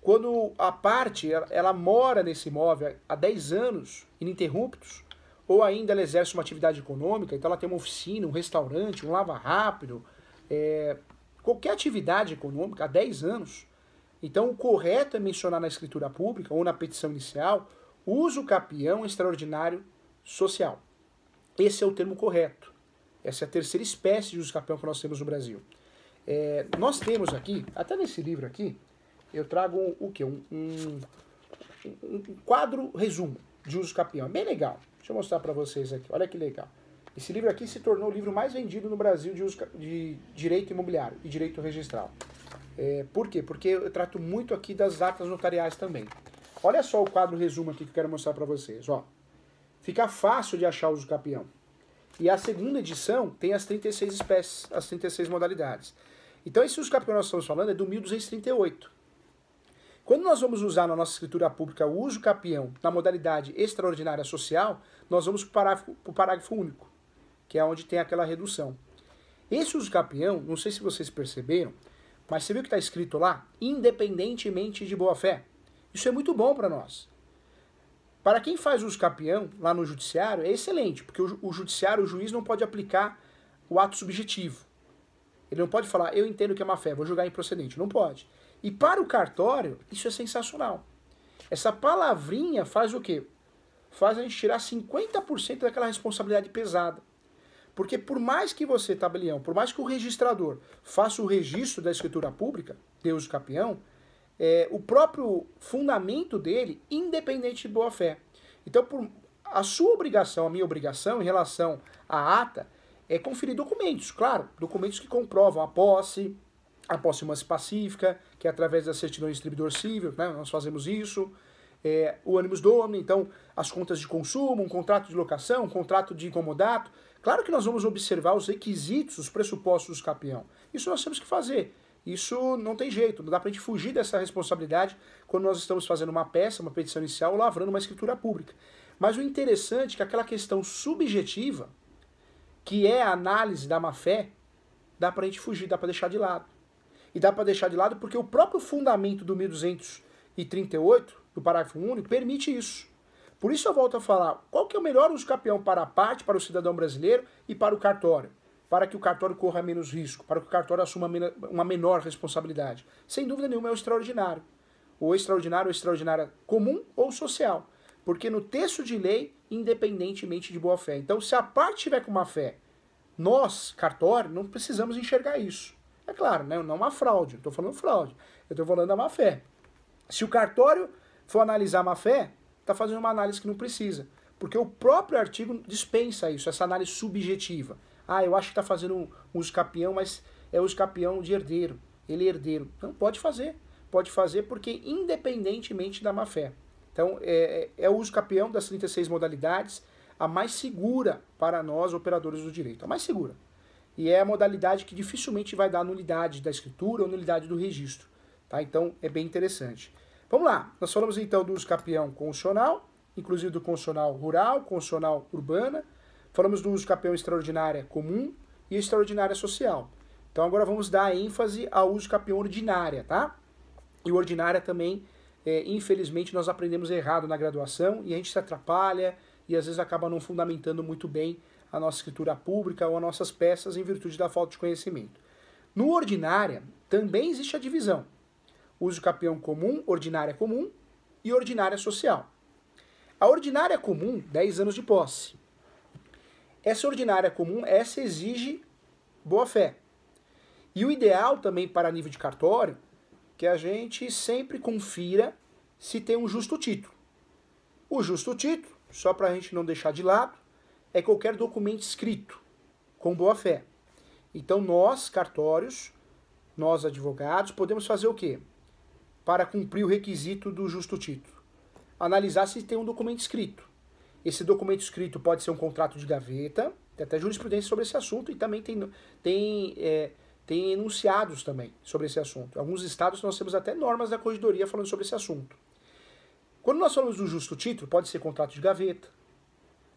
Quando a parte ela, ela mora nesse imóvel há 10 anos ininterruptos, ou ainda ela exerce uma atividade econômica, então ela tem uma oficina, um restaurante, um lava-rápido, é, qualquer atividade econômica há 10 anos. Então, o correto é mencionar na escritura pública ou na petição inicial uso capião extraordinário social. Esse é o termo correto. Essa é a terceira espécie de uso capião que nós temos no Brasil. É, nós temos aqui, até nesse livro aqui, eu trago um, o quê? Um, um, um quadro resumo de uso capião. Bem legal. Deixa eu mostrar para vocês aqui. Olha que legal. Esse livro aqui se tornou o livro mais vendido no Brasil de, uso, de direito imobiliário e direito registral. É, por quê? Porque eu trato muito aqui das atas notariais também. Olha só o quadro resumo aqui que eu quero mostrar para vocês. Ó. Fica fácil de achar o uso capião. E a segunda edição tem as 36 espécies, as 36 modalidades. Então esse capião que nós estamos falando é do 1238. Quando nós vamos usar na nossa escritura pública o uso capião na modalidade extraordinária social, nós vamos para o parágrafo único que é onde tem aquela redução. Esse uso capião, não sei se vocês perceberam, mas você viu que está escrito lá, independentemente de boa-fé. Isso é muito bom para nós. Para quem faz uso capião lá no judiciário, é excelente, porque o, o judiciário, o juiz não pode aplicar o ato subjetivo. Ele não pode falar, eu entendo que é má fé, vou julgar improcedente. Não pode. E para o cartório, isso é sensacional. Essa palavrinha faz o quê? Faz a gente tirar 50% daquela responsabilidade pesada. Porque por mais que você, tabelião, por mais que o registrador faça o registro da escritura pública, Deus o capião, é, o próprio fundamento dele, independente de boa-fé. Então, por, a sua obrigação, a minha obrigação em relação à ata, é conferir documentos, claro, documentos que comprovam a posse, a posse humana pacífica, que é através da certidão de distribuidor civil, né, nós fazemos isso, é, o ânimos domini, então as contas de consumo, um contrato de locação, um contrato de incomodato, Claro que nós vamos observar os requisitos, os pressupostos do campeão. Isso nós temos que fazer. Isso não tem jeito, não dá para a gente fugir dessa responsabilidade quando nós estamos fazendo uma peça, uma petição inicial ou lavrando uma escritura pública. Mas o interessante é que aquela questão subjetiva, que é a análise da má-fé, dá para a gente fugir, dá para deixar de lado. E dá para deixar de lado porque o próprio fundamento do 1238, do parágrafo único, permite isso. Por isso eu volto a falar, qual que é o melhor uso capião para a parte, para o cidadão brasileiro e para o cartório? Para que o cartório corra menos risco, para que o cartório assuma uma menor responsabilidade. Sem dúvida nenhuma é o extraordinário. Ou extraordinário, ou extraordinária comum ou social. Porque no texto de lei, independentemente de boa fé. Então, se a parte tiver com má fé, nós, cartório, não precisamos enxergar isso. É claro, né? não é uma fraude, não estou falando fraude, eu estou falando da má fé. Se o cartório for analisar a má fé, está fazendo uma análise que não precisa. Porque o próprio artigo dispensa isso, essa análise subjetiva. Ah, eu acho que está fazendo um uso capião, mas é uso capião de herdeiro. Ele é herdeiro. Não, pode fazer. Pode fazer porque independentemente da má-fé. Então, é, é, é o uso capião das 36 modalidades, a mais segura para nós, operadores do direito. A mais segura. E é a modalidade que dificilmente vai dar nulidade da escritura ou nulidade do registro. Tá? Então, é bem interessante. Vamos lá, nós falamos então do uso capião constitucional, inclusive do constitucional rural, constitucional urbana, falamos do uso capião extraordinária comum e extraordinária social. Então agora vamos dar ênfase ao uso capião ordinária, tá? E o ordinária também, é, infelizmente, nós aprendemos errado na graduação e a gente se atrapalha e às vezes acaba não fundamentando muito bem a nossa escritura pública ou as nossas peças em virtude da falta de conhecimento. No ordinária também existe a divisão uso campeão comum, ordinária comum e ordinária social. A ordinária comum, 10 anos de posse. Essa ordinária comum, essa exige boa-fé. E o ideal também para nível de cartório, que a gente sempre confira se tem um justo título. O justo título, só para a gente não deixar de lado, é qualquer documento escrito com boa-fé. Então nós, cartórios, nós advogados, podemos fazer o quê? para cumprir o requisito do justo título. Analisar se tem um documento escrito. Esse documento escrito pode ser um contrato de gaveta, tem até jurisprudência sobre esse assunto e também tem, tem, é, tem enunciados também sobre esse assunto. Em alguns estados nós temos até normas da corregedoria falando sobre esse assunto. Quando nós falamos do justo título, pode ser contrato de gaveta,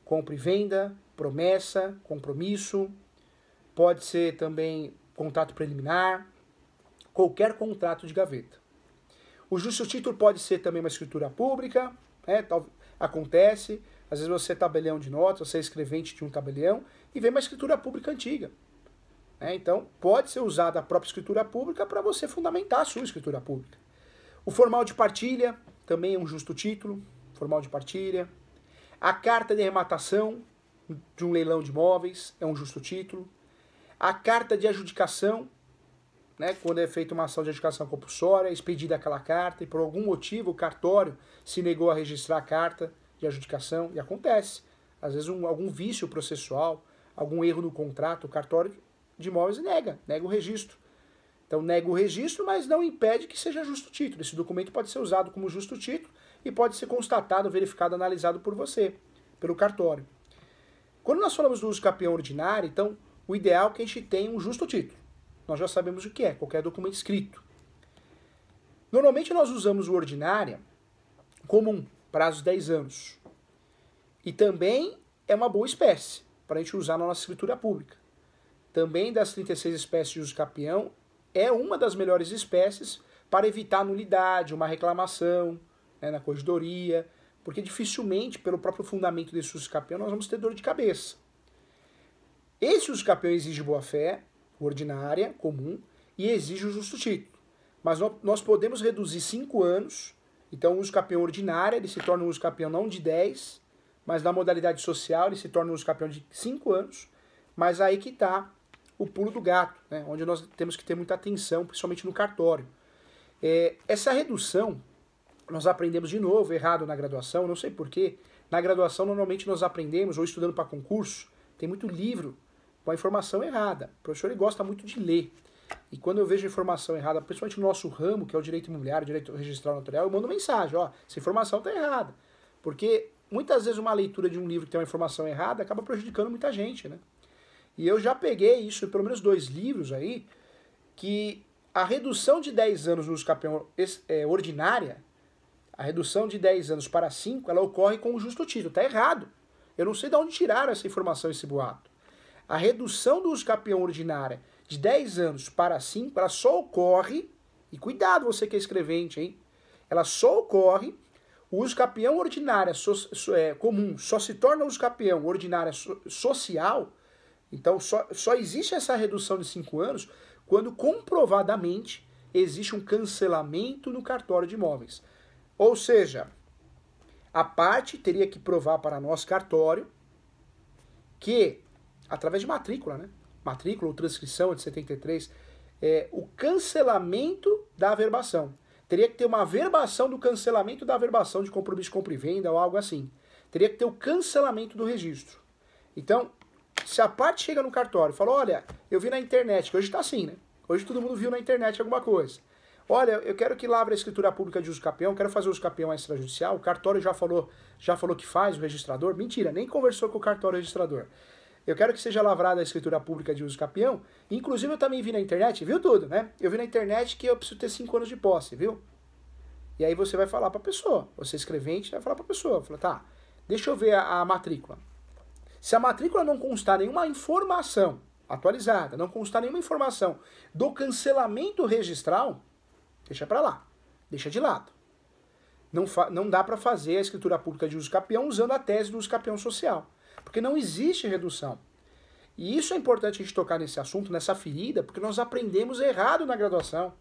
compra e venda, promessa, compromisso, pode ser também contrato preliminar, qualquer contrato de gaveta. O justo título pode ser também uma escritura pública, né? acontece. Às vezes você é tabelião de notas, você é escrevente de um tabelião, e vem uma escritura pública antiga. Né? Então, pode ser usada a própria escritura pública para você fundamentar a sua escritura pública. O formal de partilha também é um justo título, formal de partilha. A carta de arrematação de um leilão de imóveis é um justo título. A carta de adjudicação né, quando é feita uma ação de adjudicação compulsória, é expedida aquela carta e por algum motivo o cartório se negou a registrar a carta de adjudicação, e acontece. Às vezes um, algum vício processual, algum erro no contrato, o cartório de imóveis nega, nega o registro. Então nega o registro, mas não impede que seja justo título. Esse documento pode ser usado como justo título e pode ser constatado, verificado, analisado por você, pelo cartório. Quando nós falamos do uso campeão ordinário, então o ideal é que a gente tenha um justo título nós já sabemos o que é, qualquer documento escrito. Normalmente nós usamos o ordinária comum, prazo de 10 anos. E também é uma boa espécie para a gente usar na nossa escritura pública. Também das 36 espécies de uso capião, é uma das melhores espécies para evitar nulidade, uma reclamação né, na corregedoria, porque dificilmente, pelo próprio fundamento desse uso capião, nós vamos ter dor de cabeça. Esse uso capião exige boa-fé, ordinária, comum, e exige o justo título. Mas nós podemos reduzir 5 anos, então o uso campeão é ordinária, ele se torna um uso campeão não de 10, mas na modalidade social ele se torna um uso campeão de 5 anos, mas aí que está o pulo do gato, né? onde nós temos que ter muita atenção, principalmente no cartório. É, essa redução, nós aprendemos de novo, errado na graduação, não sei porquê. Na graduação, normalmente nós aprendemos, ou estudando para concurso, tem muito livro com a informação errada. O professor ele gosta muito de ler. E quando eu vejo informação errada, principalmente no nosso ramo, que é o direito imobiliário, direito registral notarial, eu mando mensagem, ó, essa informação está errada. Porque muitas vezes uma leitura de um livro que tem uma informação errada acaba prejudicando muita gente, né? E eu já peguei isso em pelo menos dois livros aí, que a redução de 10 anos no escapeão é, ordinária, a redução de 10 anos para 5, ela ocorre com o justo título. Está errado. Eu não sei de onde tiraram essa informação, esse boato a redução do uso ordinária de 10 anos para 5, ela só ocorre, e cuidado você que é escrevente, hein? Ela só ocorre, o uso ordinária so, so, é, comum só se torna uso capião ordinária so, social, então só, só existe essa redução de 5 anos quando comprovadamente existe um cancelamento no cartório de imóveis. Ou seja, a parte teria que provar para nós, cartório, que através de matrícula, né? Matrícula ou transcrição de 73, é, o cancelamento da averbação. Teria que ter uma averbação do cancelamento da averbação de compromisso de compra e venda ou algo assim. Teria que ter o cancelamento do registro. Então, se a parte chega no cartório e fala, olha, eu vi na internet, que hoje está assim, né? Hoje todo mundo viu na internet alguma coisa. Olha, eu quero que lavre a escritura pública de uso capião, quero fazer uso capião extrajudicial, o cartório já falou, já falou que faz, o registrador. Mentira, nem conversou com o cartório registrador. Eu quero que seja lavrada a escritura pública de uso capião. Inclusive, eu também vi na internet, viu tudo, né? Eu vi na internet que eu preciso ter cinco anos de posse, viu? E aí você vai falar para a pessoa. Você é escrevente vai falar para a pessoa. Fala, tá, deixa eu ver a, a matrícula. Se a matrícula não constar nenhuma informação atualizada, não constar nenhuma informação do cancelamento registral, deixa para lá. Deixa de lado. Não, não dá para fazer a escritura pública de uso capião usando a tese do uso capião social porque não existe redução. E isso é importante a gente tocar nesse assunto, nessa ferida, porque nós aprendemos errado na graduação.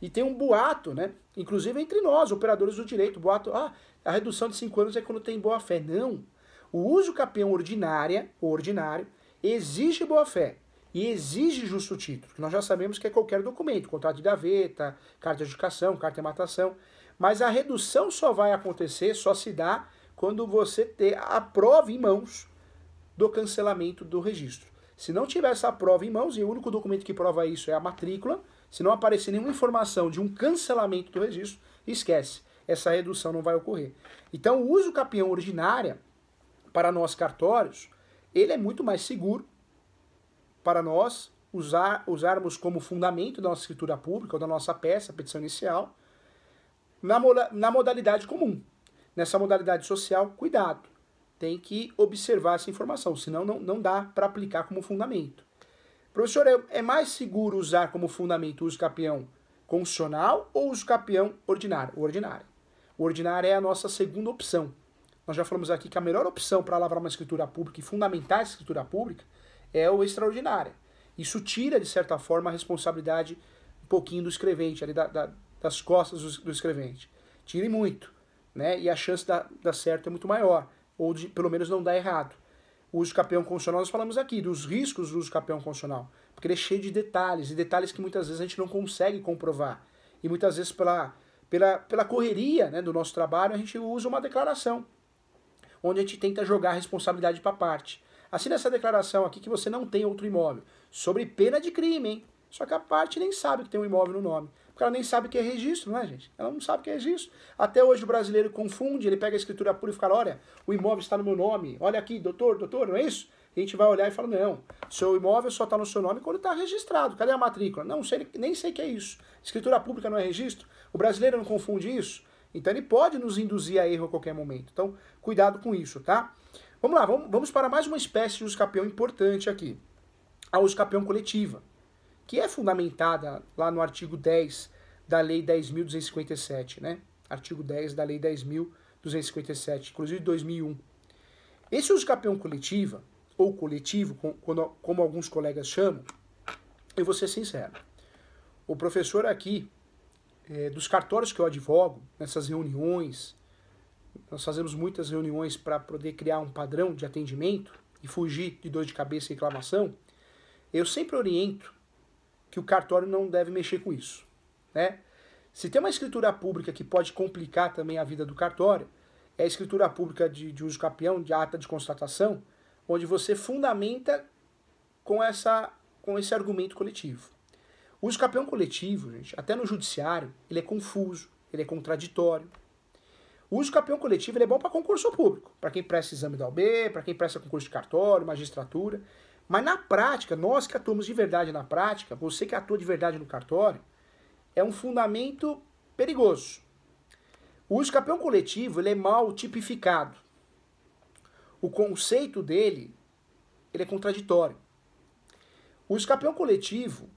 E tem um boato, né? Inclusive entre nós, operadores do direito, boato, ah, a redução de 5 anos é quando tem boa fé. Não. O uso capião ordinária, ordinário, exige boa fé e exige justo título, que nós já sabemos que é qualquer documento, contrato de gaveta, carta de educação, carta de matação. Mas a redução só vai acontecer, só se dá quando você ter a prova em mãos do cancelamento do registro. Se não tiver essa prova em mãos, e o único documento que prova isso é a matrícula, se não aparecer nenhuma informação de um cancelamento do registro, esquece, essa redução não vai ocorrer. Então, o uso capião ordinária para nós cartórios, ele é muito mais seguro para nós usar, usarmos como fundamento da nossa escritura pública ou da nossa peça, petição inicial, na, na modalidade comum. Nessa modalidade social, cuidado tem que observar essa informação, senão não, não dá para aplicar como fundamento. Professor, é, é, mais seguro usar como fundamento o uso capião constitucional ou o uso capião ordinário? O ordinário. O ordinário é a nossa segunda opção. Nós já falamos aqui que a melhor opção para lavrar uma escritura pública e fundamentar a escritura pública é o extraordinário. Isso tira, de certa forma, a responsabilidade um pouquinho do escrevente, ali da, da, das costas do, do escrevente. Tire muito, né? E a chance de da, dar certo é muito maior ou de pelo menos não dá errado. O uso campeão constitucional, nós falamos aqui dos riscos do uso campeão constitucional, porque ele é cheio de detalhes, e detalhes que muitas vezes a gente não consegue comprovar. E muitas vezes pela, pela, pela correria né, do nosso trabalho, a gente usa uma declaração, onde a gente tenta jogar a responsabilidade para parte. Assina essa declaração aqui que você não tem outro imóvel, sobre pena de crime, hein? Só que a parte nem sabe que tem um imóvel no nome porque ela nem sabe o que é registro, né, gente? Ela não sabe o que é registro. Até hoje o brasileiro confunde, ele pega a escritura pura e fala, olha, o imóvel está no meu nome, olha aqui, doutor, doutor, não é isso? A gente vai olhar e fala, não, seu imóvel só está no seu nome quando está registrado. Cadê a matrícula? Não, sei, nem sei que é isso. Escritura pública não é registro? O brasileiro não confunde isso? Então ele pode nos induzir a erro a qualquer momento. Então, cuidado com isso, tá? Vamos lá, vamos, vamos para mais uma espécie de usucapião importante aqui. A usucapião coletiva que é fundamentada lá no artigo 10 da Lei 10.257, né? Artigo 10 da Lei 10.257, inclusive 2001. Esse uso campeão coletiva, ou coletivo, como, como alguns colegas chamam, eu vou ser sincero. O professor aqui, é, dos cartórios que eu advogo, nessas reuniões, nós fazemos muitas reuniões para poder criar um padrão de atendimento e fugir de dor de cabeça e reclamação, eu sempre oriento que o cartório não deve mexer com isso. Né? Se tem uma escritura pública que pode complicar também a vida do cartório, é a escritura pública de, de uso capião, de ata de constatação, onde você fundamenta com, essa, com esse argumento coletivo. O uso capião coletivo, gente, até no judiciário, ele é confuso, ele é contraditório. O uso capião coletivo é bom para concurso público, para quem presta exame da OB, para quem presta concurso de cartório, magistratura. Mas na prática, nós que atuamos de verdade na prática, você que atua de verdade no cartório, é um fundamento perigoso. O escapião coletivo ele é mal tipificado. O conceito dele ele é contraditório. O escapião coletivo,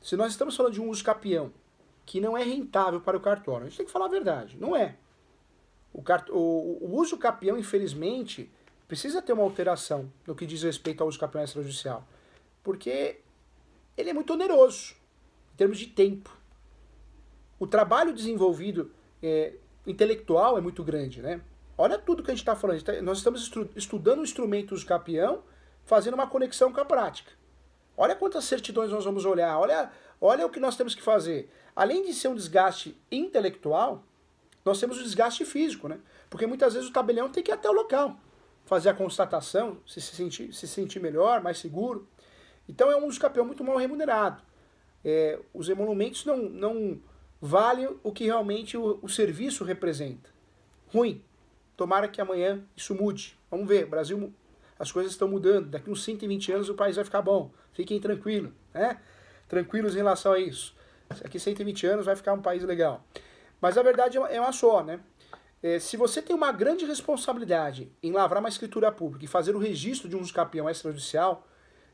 se nós estamos falando de um uso campeão que não é rentável para o cartório, a gente tem que falar a verdade, não é. O, cart... o, o uso campeão, infelizmente, precisa ter uma alteração no que diz respeito ao uso campeão extrajudicial, porque ele é muito oneroso em termos de tempo. O trabalho desenvolvido é, intelectual é muito grande, né? Olha tudo que a gente está falando. Tá, nós estamos estu estudando o instrumento uso campeão, fazendo uma conexão com a prática. Olha quantas certidões nós vamos olhar, olha, olha o que nós temos que fazer. Além de ser um desgaste intelectual, nós temos o um desgaste físico, né? Porque muitas vezes o tabelião tem que ir até o local fazer a constatação, se, se sentir, se sentir melhor, mais seguro. Então é um uso campeão muito mal remunerado. É, os emolumentos não, não valem o que realmente o, o, serviço representa. Ruim. Tomara que amanhã isso mude. Vamos ver, Brasil, as coisas estão mudando. Daqui uns 120 anos o país vai ficar bom. Fiquem tranquilos, né? Tranquilos em relação a isso. Daqui 120 anos vai ficar um país legal. Mas a verdade é uma é só, né? É, se você tem uma grande responsabilidade em lavrar uma escritura pública e fazer o registro de um usucapião extrajudicial,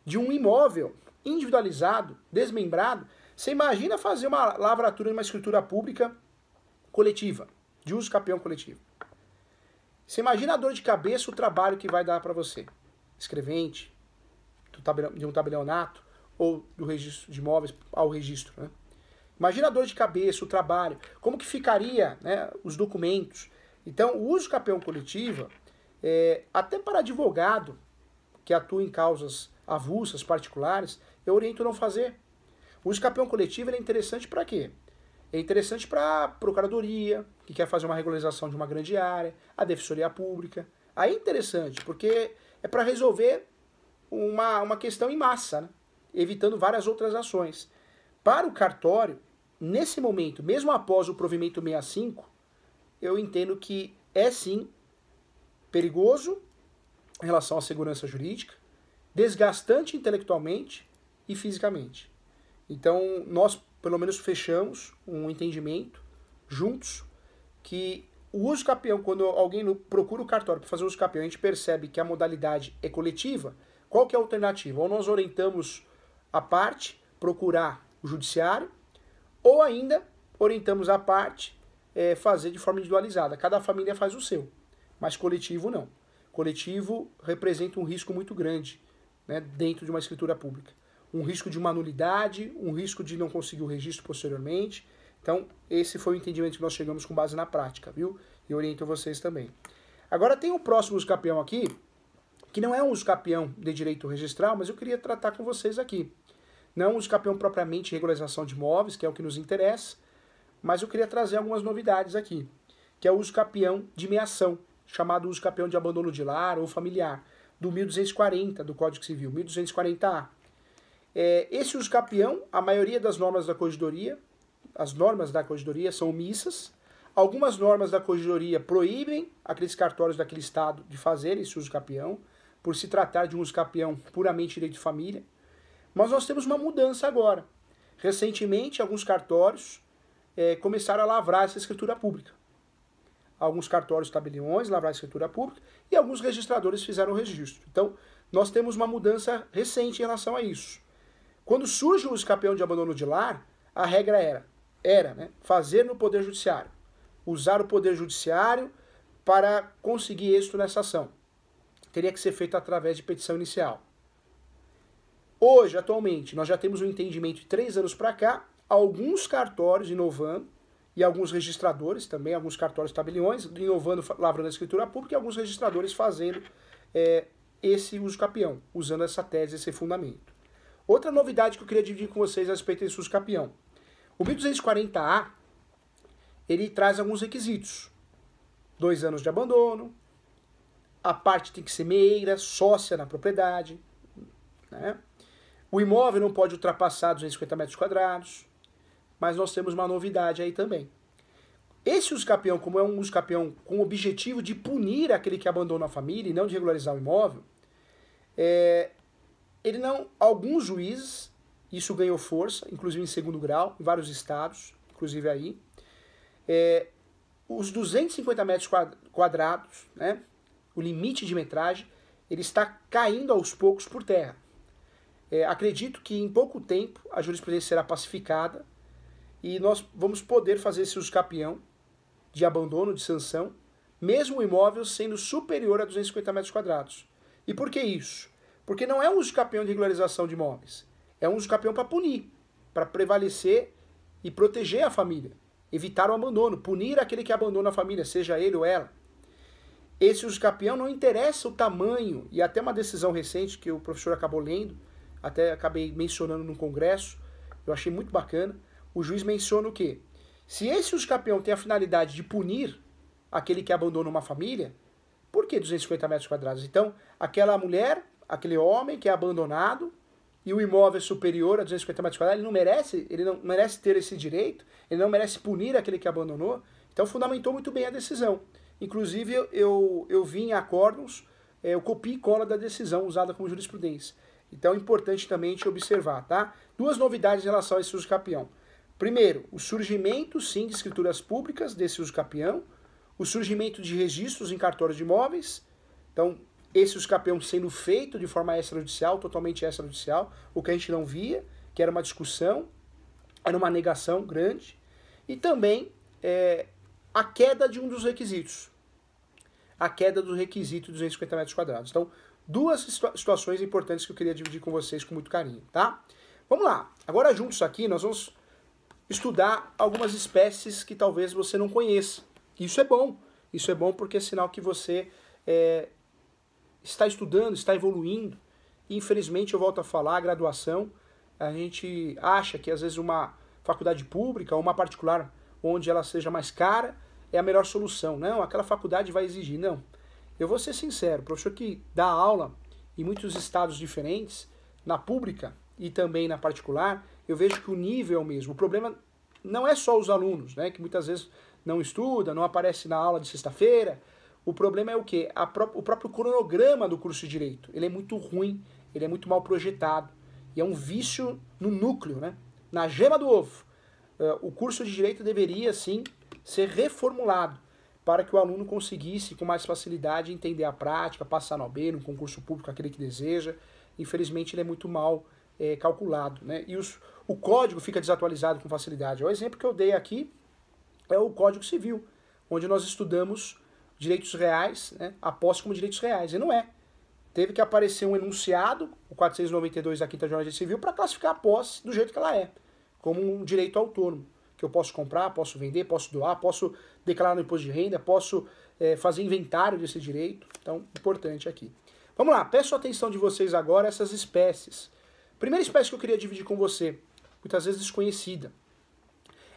de um imóvel individualizado, desmembrado, você imagina fazer uma lavratura em uma escritura pública coletiva, de uso capião coletivo. Você imagina a dor de cabeça, o trabalho que vai dar para você. Escrevente, de um tabelionato, ou do registro de imóveis ao registro. Né? Imagina a dor de cabeça, o trabalho, como que ficaria né, os documentos, então, o uso de campeão coletiva, é, até para advogado que atua em causas avulsas, particulares, eu oriento não fazer. O uso de campeão coletivo é interessante para quê? É interessante para a procuradoria, que quer fazer uma regularização de uma grande área, a defensoria pública. Aí é interessante, porque é para resolver uma, uma questão em massa, né? evitando várias outras ações. Para o cartório, nesse momento, mesmo após o provimento 65, eu entendo que é sim perigoso em relação à segurança jurídica, desgastante intelectualmente e fisicamente. Então, nós pelo menos fechamos um entendimento juntos que o uso campeão, quando alguém procura o cartório para fazer o uso campeão, a gente percebe que a modalidade é coletiva, qual que é a alternativa? Ou nós orientamos a parte procurar o judiciário, ou ainda orientamos a parte é, fazer de forma individualizada. Cada família faz o seu, mas coletivo não. Coletivo representa um risco muito grande né, dentro de uma escritura pública. Um risco de uma nulidade, um risco de não conseguir o registro posteriormente. Então, esse foi o entendimento que nós chegamos com base na prática, viu? E oriento vocês também. Agora tem o próximo escapião aqui, que não é um escapião de direito registral, mas eu queria tratar com vocês aqui. Não é um escapião propriamente de regularização de imóveis, que é o que nos interessa, mas eu queria trazer algumas novidades aqui, que é o uso capião de meação, chamado uso capião de abandono de lar ou familiar, do 1240 do Código Civil, 1240A. É, esse uso capião, a maioria das normas da corrigidoria, as normas da corrigidoria são omissas, algumas normas da corrigidoria proíbem aqueles cartórios daquele estado de fazer esse uso capião, por se tratar de um uso capião puramente direito de família, mas nós temos uma mudança agora. Recentemente, alguns cartórios é, começaram a lavrar essa escritura pública. Alguns cartórios tabeliões lavraram a escritura pública e alguns registradores fizeram o registro. Então, nós temos uma mudança recente em relação a isso. Quando surge o escapeão de abandono de lar, a regra era, era né, fazer no Poder Judiciário, usar o Poder Judiciário para conseguir êxito nessa ação. Teria que ser feito através de petição inicial. Hoje, atualmente, nós já temos um entendimento de três anos para cá alguns cartórios inovando e alguns registradores também, alguns cartórios tabeliões, inovando, lavrando a escritura pública e alguns registradores fazendo é, esse uso capião, usando essa tese, esse fundamento. Outra novidade que eu queria dividir com vocês a respeito desse uso capião. O 1240A, ele traz alguns requisitos. Dois anos de abandono, a parte tem que ser meira, sócia na propriedade, né? O imóvel não pode ultrapassar 250 metros quadrados, mas nós temos uma novidade aí também. Esse uscapião, como é um uscapião com o objetivo de punir aquele que abandonou a família e não de regularizar o imóvel, é, ele não, alguns juízes, isso ganhou força, inclusive em segundo grau, em vários estados, inclusive aí, é, os 250 metros quadrados, né, o limite de metragem, ele está caindo aos poucos por terra. É, acredito que em pouco tempo a jurisprudência será pacificada e nós vamos poder fazer esse usucapião de abandono, de sanção, mesmo o imóvel sendo superior a 250 metros quadrados. E por que isso? Porque não é um usucapião de regularização de imóveis, é um usucapião para punir, para prevalecer e proteger a família, evitar o abandono, punir aquele que abandona a família, seja ele ou ela. Esse usucapião não interessa o tamanho, e até uma decisão recente que o professor acabou lendo, até acabei mencionando no congresso, eu achei muito bacana, o juiz menciona o quê? Se esse uso campeão tem a finalidade de punir aquele que abandona uma família, por que 250 metros quadrados? Então, aquela mulher, aquele homem que é abandonado e o imóvel é superior a 250 metros quadrados, ele não merece, ele não merece ter esse direito, ele não merece punir aquele que abandonou. Então, fundamentou muito bem a decisão. Inclusive, eu, eu, eu vi em acórdons, é, eu copio e cola da decisão usada como jurisprudência. Então, é importante também gente observar, tá? Duas novidades em relação a esse uso campeão. Primeiro, o surgimento, sim, de escrituras públicas desse uso capião, o surgimento de registros em cartórios de imóveis, então esse uso capião sendo feito de forma extrajudicial, totalmente extrajudicial, o que a gente não via, que era uma discussão, era uma negação grande, e também é, a queda de um dos requisitos, a queda do requisito de 250 metros quadrados. Então, duas situações importantes que eu queria dividir com vocês com muito carinho, tá? Vamos lá. Agora juntos aqui nós vamos estudar algumas espécies que talvez você não conheça. Isso é bom. Isso é bom porque é sinal que você é, está estudando, está evoluindo. infelizmente, eu volto a falar, a graduação, a gente acha que às vezes uma faculdade pública ou uma particular, onde ela seja mais cara, é a melhor solução. Não, aquela faculdade vai exigir. Não. Eu vou ser sincero, professor que dá aula em muitos estados diferentes, na pública e também na particular, eu vejo que o nível é o mesmo. O problema não é só os alunos, né, que muitas vezes não estuda, não aparece na aula de sexta-feira. O problema é o quê? Pró o próprio cronograma do curso de Direito. Ele é muito ruim, ele é muito mal projetado. E é um vício no núcleo, né? na gema do ovo. Uh, o curso de Direito deveria, sim, ser reformulado para que o aluno conseguisse com mais facilidade entender a prática, passar no AB, no concurso público, aquele que deseja. Infelizmente, ele é muito mal é, calculado. Né? E os, o código fica desatualizado com facilidade. O é exemplo que eu dei aqui é o Código Civil, onde nós estudamos direitos reais, né, após como direitos reais, e não é. Teve que aparecer um enunciado, o 492 da Quinta Jornada Civil, para classificar a posse do jeito que ela é, como um direito autônomo, que eu posso comprar, posso vender, posso doar, posso declarar no imposto de renda, posso é, fazer inventário desse direito. Então, importante aqui. Vamos lá, peço a atenção de vocês agora essas espécies. Primeira espécie que eu queria dividir com você, muitas vezes desconhecida.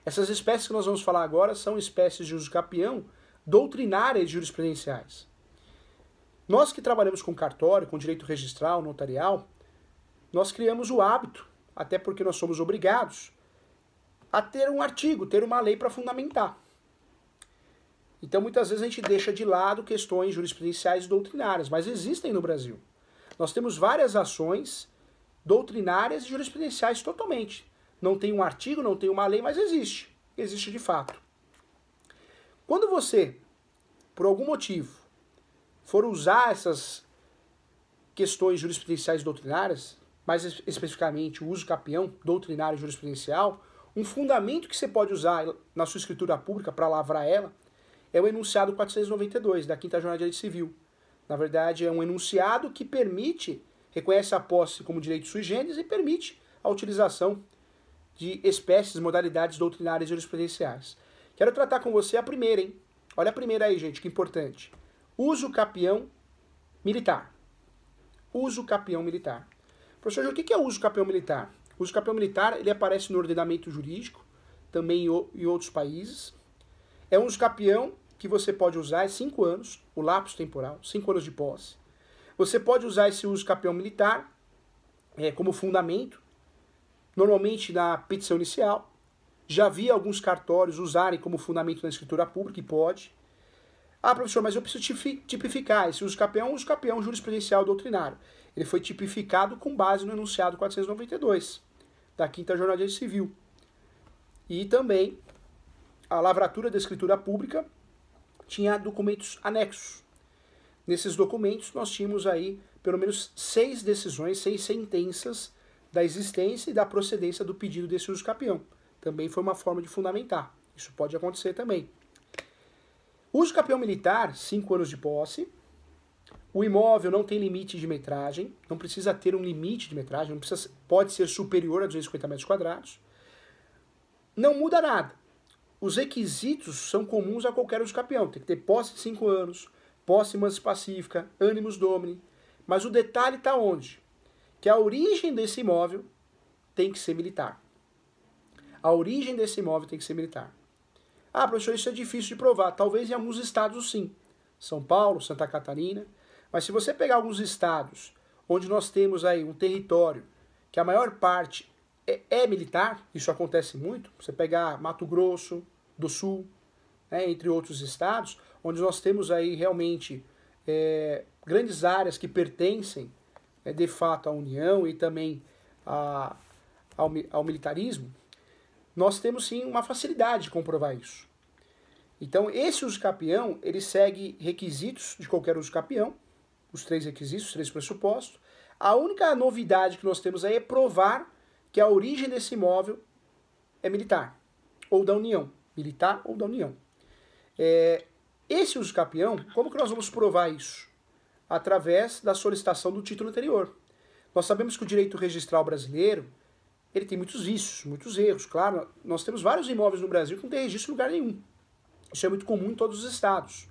Essas espécies que nós vamos falar agora são espécies de uso capião doutrinárias jurisprudenciais. Nós que trabalhamos com cartório, com direito registral, notarial, nós criamos o hábito, até porque nós somos obrigados, a ter um artigo, ter uma lei para fundamentar. Então, muitas vezes a gente deixa de lado questões jurisprudenciais e doutrinárias, mas existem no Brasil. Nós temos várias ações doutrinárias e jurisprudenciais totalmente. Não tem um artigo, não tem uma lei, mas existe. Existe de fato. Quando você, por algum motivo, for usar essas questões jurisprudenciais doutrinárias, mais especificamente o uso capião, doutrinário e jurisprudencial, um fundamento que você pode usar na sua escritura pública para lavrar ela é o enunciado 492 da Quinta Jornada de Direito Civil. Na verdade, é um enunciado que permite, reconhece a posse como direito sui generis e permite a utilização de espécies, modalidades doutrinárias e jurisprudenciais. Quero tratar com você a primeira, hein? Olha a primeira aí, gente, que importante. Uso capião militar. Uso capião militar. Professor, o que é uso capião militar? O uso capião militar ele aparece no ordenamento jurídico, também em outros países. É um uso capião que você pode usar é cinco anos, o lapso temporal, cinco anos de posse. Você pode usar esse uso capião militar é, como fundamento normalmente na petição inicial. Já vi alguns cartórios usarem como fundamento na escritura pública, e pode. Ah, professor, mas eu preciso tipificar esse uso campeão, é uso campeão jurisprudencial doutrinário. Ele foi tipificado com base no enunciado 492 da Quinta Jornada Civil. E também a lavratura da escritura pública tinha documentos anexos. Nesses documentos nós tínhamos aí pelo menos seis decisões, seis sentenças da existência e da procedência do pedido desse uso capião. Também foi uma forma de fundamentar. Isso pode acontecer também. Uso capião militar, 5 anos de posse. O imóvel não tem limite de metragem, não precisa ter um limite de metragem, não precisa, pode ser superior a 250 metros quadrados. Não muda nada. Os requisitos são comuns a qualquer uso capião. Tem que ter posse de 5 anos, posse pacífica ânimos domini. Mas o detalhe está onde? que a origem desse imóvel tem que ser militar. A origem desse imóvel tem que ser militar. Ah, professor, isso é difícil de provar. Talvez em alguns estados sim. São Paulo, Santa Catarina. Mas se você pegar alguns estados onde nós temos aí um território que a maior parte é, é militar, isso acontece muito. Você pegar Mato Grosso do Sul, né, entre outros estados, onde nós temos aí realmente é, grandes áreas que pertencem é, de fato à União e também a, ao, ao militarismo, nós temos sim uma facilidade de comprovar isso. Então, esse uso capião, ele segue requisitos de qualquer uso capião, os três requisitos, os três pressupostos. A única novidade que nós temos aí é provar que a origem desse imóvel é militar, ou da União. Militar ou da União. É, esse uso capião, como que nós vamos provar isso? através da solicitação do título anterior. Nós sabemos que o direito registral brasileiro ele tem muitos vícios, muitos erros. Claro, nós temos vários imóveis no Brasil que não tem registro em lugar nenhum. Isso é muito comum em todos os estados.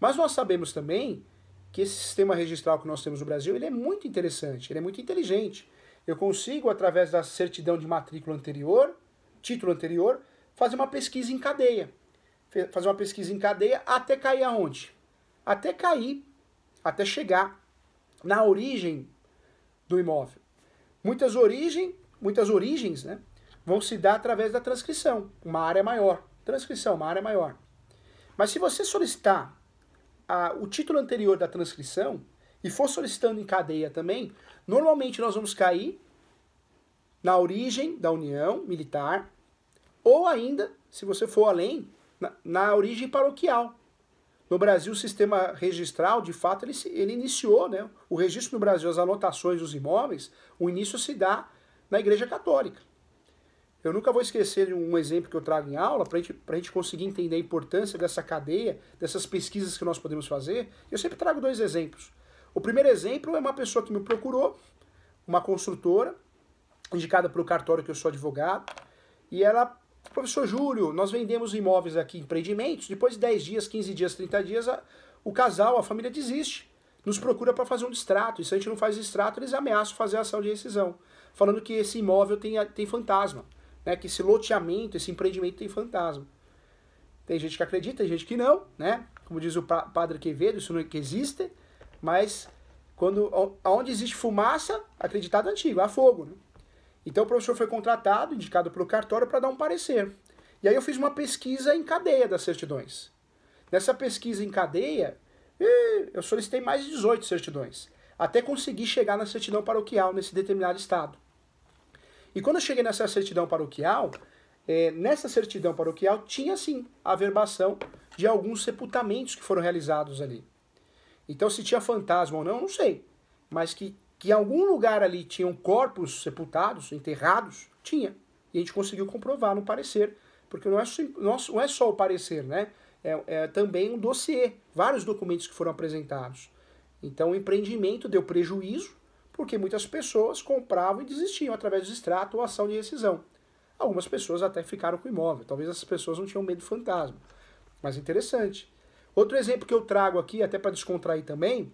Mas nós sabemos também que esse sistema registral que nós temos no Brasil ele é muito interessante, ele é muito inteligente. Eu consigo, através da certidão de matrícula anterior, título anterior, fazer uma pesquisa em cadeia. Fazer uma pesquisa em cadeia até cair aonde? Até cair até chegar na origem do imóvel. Muitas, origem, muitas origens né, vão se dar através da transcrição, uma área maior. Transcrição, uma área maior. Mas se você solicitar a, o título anterior da transcrição e for solicitando em cadeia também, normalmente nós vamos cair na origem da União Militar ou ainda, se você for além, na, na origem paroquial. No Brasil, o sistema registral, de fato, ele, ele iniciou, né? O registro no Brasil, as anotações dos imóveis, o início se dá na Igreja Católica. Eu nunca vou esquecer de um exemplo que eu trago em aula, para gente, a gente conseguir entender a importância dessa cadeia, dessas pesquisas que nós podemos fazer. Eu sempre trago dois exemplos. O primeiro exemplo é uma pessoa que me procurou, uma construtora, indicada pelo cartório que eu sou advogado, e ela Professor Júlio, nós vendemos imóveis aqui, empreendimentos, depois de 10 dias, 15 dias, 30 dias, a, o casal, a família desiste. Nos procura para fazer um distrato. E se a gente não faz distrato, eles ameaçam fazer ação de rescisão. Falando que esse imóvel tem, tem fantasma. Né? Que esse loteamento, esse empreendimento tem fantasma. Tem gente que acredita, tem gente que não, né? Como diz o padre Quevedo, isso não é existe. Mas quando aonde existe fumaça, acreditado é antigo, há fogo, né? Então o professor foi contratado, indicado pelo cartório, para dar um parecer. E aí eu fiz uma pesquisa em cadeia das certidões. Nessa pesquisa em cadeia, eh, eu solicitei mais de 18 certidões, até conseguir chegar na certidão paroquial nesse determinado estado. E quando eu cheguei nessa certidão paroquial, é, nessa certidão paroquial tinha sim a verbação de alguns sepultamentos que foram realizados ali. Então se tinha fantasma ou não, não sei, mas que que em algum lugar ali tinham corpos sepultados, enterrados, tinha. E a gente conseguiu comprovar no parecer, porque não é só, é, não é só o parecer, né? É, é também um dossiê, vários documentos que foram apresentados. Então o empreendimento deu prejuízo, porque muitas pessoas compravam e desistiam através do extrato ou ação de rescisão. Algumas pessoas até ficaram com o imóvel, talvez essas pessoas não tinham medo do fantasma. Mas interessante. Outro exemplo que eu trago aqui, até para descontrair também,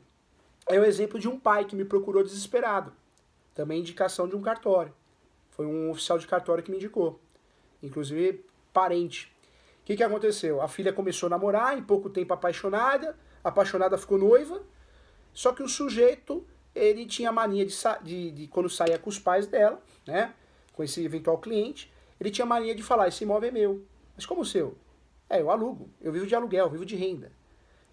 é o exemplo de um pai que me procurou desesperado. Também indicação de um cartório. Foi um oficial de cartório que me indicou. Inclusive, parente. O que, que aconteceu? A filha começou a namorar, em pouco tempo apaixonada, apaixonada ficou noiva, só que o sujeito, ele tinha mania de, de, de, quando saía com os pais dela, né, com esse eventual cliente, ele tinha mania de falar, esse imóvel é meu. Mas como o seu? É, eu alugo, eu vivo de aluguel, eu vivo de renda.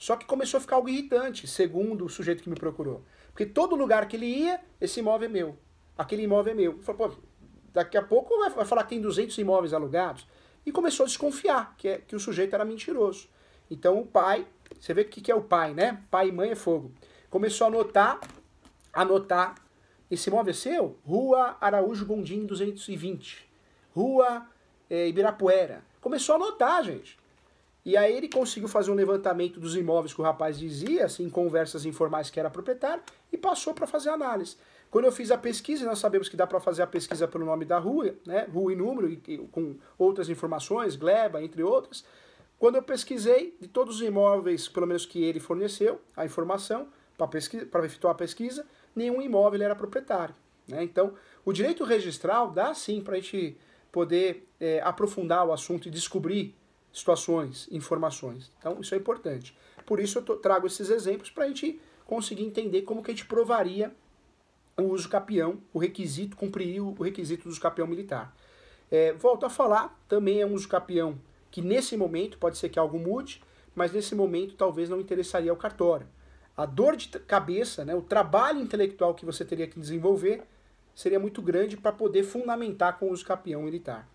Só que começou a ficar algo irritante, segundo o sujeito que me procurou. Porque todo lugar que ele ia, esse imóvel é meu. Aquele imóvel é meu. falei, pô, daqui a pouco vai falar que tem 200 imóveis alugados. E começou a desconfiar que, é, que o sujeito era mentiroso. Então o pai, você vê o que, que é o pai, né? Pai e mãe é fogo. Começou a anotar, anotar. Esse imóvel é seu? Rua Araújo Gondim 220. Rua é, Ibirapuera. Começou a anotar, gente. E aí ele conseguiu fazer um levantamento dos imóveis que o rapaz dizia, assim, em conversas informais que era proprietário, e passou para fazer análise. Quando eu fiz a pesquisa, nós sabemos que dá para fazer a pesquisa pelo nome da rua, né? Rua e número, e, com outras informações, gleba, entre outras. Quando eu pesquisei, de todos os imóveis, pelo menos que ele forneceu, a informação para efetuar a pesquisa, nenhum imóvel era proprietário. Né? Então, o direito registral dá sim para a gente poder é, aprofundar o assunto e descobrir situações, informações. Então, isso é importante. Por isso, eu trago esses exemplos para a gente conseguir entender como que a gente provaria o uso capião, o requisito, cumprir o requisito do uso capião militar. É, volto a falar, também é um uso capião que nesse momento pode ser que algo mude, mas nesse momento talvez não interessaria ao cartório. A dor de cabeça, né, o trabalho intelectual que você teria que desenvolver seria muito grande para poder fundamentar com o uso capião militar.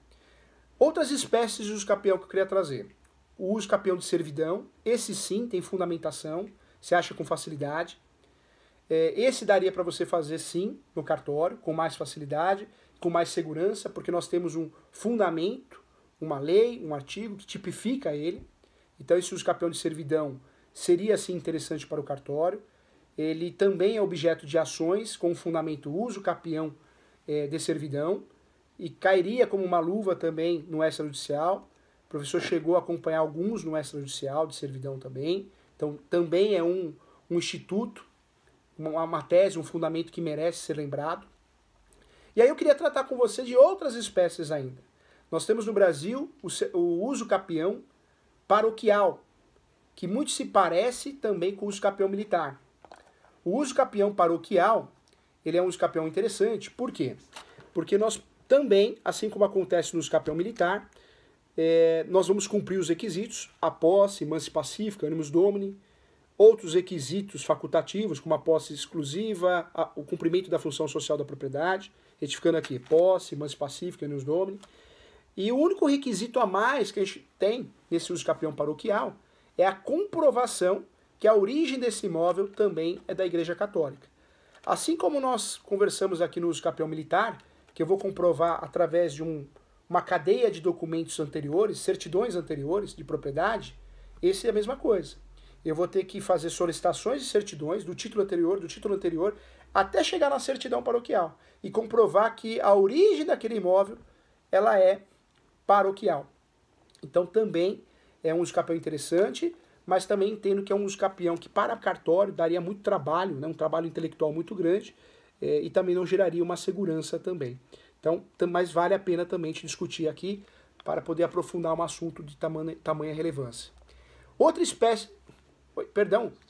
Outras espécies de uso que eu queria trazer. O uso capião de servidão, esse sim tem fundamentação, se acha com facilidade. É, esse daria para você fazer sim no cartório, com mais facilidade, com mais segurança, porque nós temos um fundamento, uma lei, um artigo que tipifica ele. Então esse uso capião de servidão seria assim interessante para o cartório. Ele também é objeto de ações com fundamento uso capião é, de servidão e cairia como uma luva também no extrajudicial. O professor chegou a acompanhar alguns no extrajudicial de servidão também. Então, também é um, um instituto, uma, uma tese, um fundamento que merece ser lembrado. E aí eu queria tratar com você de outras espécies ainda. Nós temos no Brasil o, o uso capião paroquial, que muito se parece também com o uso capião militar. O uso capião paroquial, ele é um uso capião interessante, por quê? Porque nós também, assim como acontece no escapel militar, é, nós vamos cumprir os requisitos, a posse, manse pacífica, animus domini, outros requisitos facultativos, como a posse exclusiva, a, o cumprimento da função social da propriedade, retificando aqui, posse, manse pacífica, animus domini. E o único requisito a mais que a gente tem nesse uso capião paroquial é a comprovação que a origem desse imóvel também é da Igreja Católica. Assim como nós conversamos aqui no uso capião militar, que eu vou comprovar através de um, uma cadeia de documentos anteriores, certidões anteriores de propriedade, esse é a mesma coisa. Eu vou ter que fazer solicitações de certidões do título anterior, do título anterior, até chegar na certidão paroquial e comprovar que a origem daquele imóvel ela é paroquial. Então também é um escapião interessante, mas também entendo que é um escapião que para cartório daria muito trabalho, né, um trabalho intelectual muito grande, é, e também não geraria uma segurança também. Então, mas vale a pena também te discutir aqui para poder aprofundar um assunto de tamanha, tamanha relevância. Outra espécie, perdão,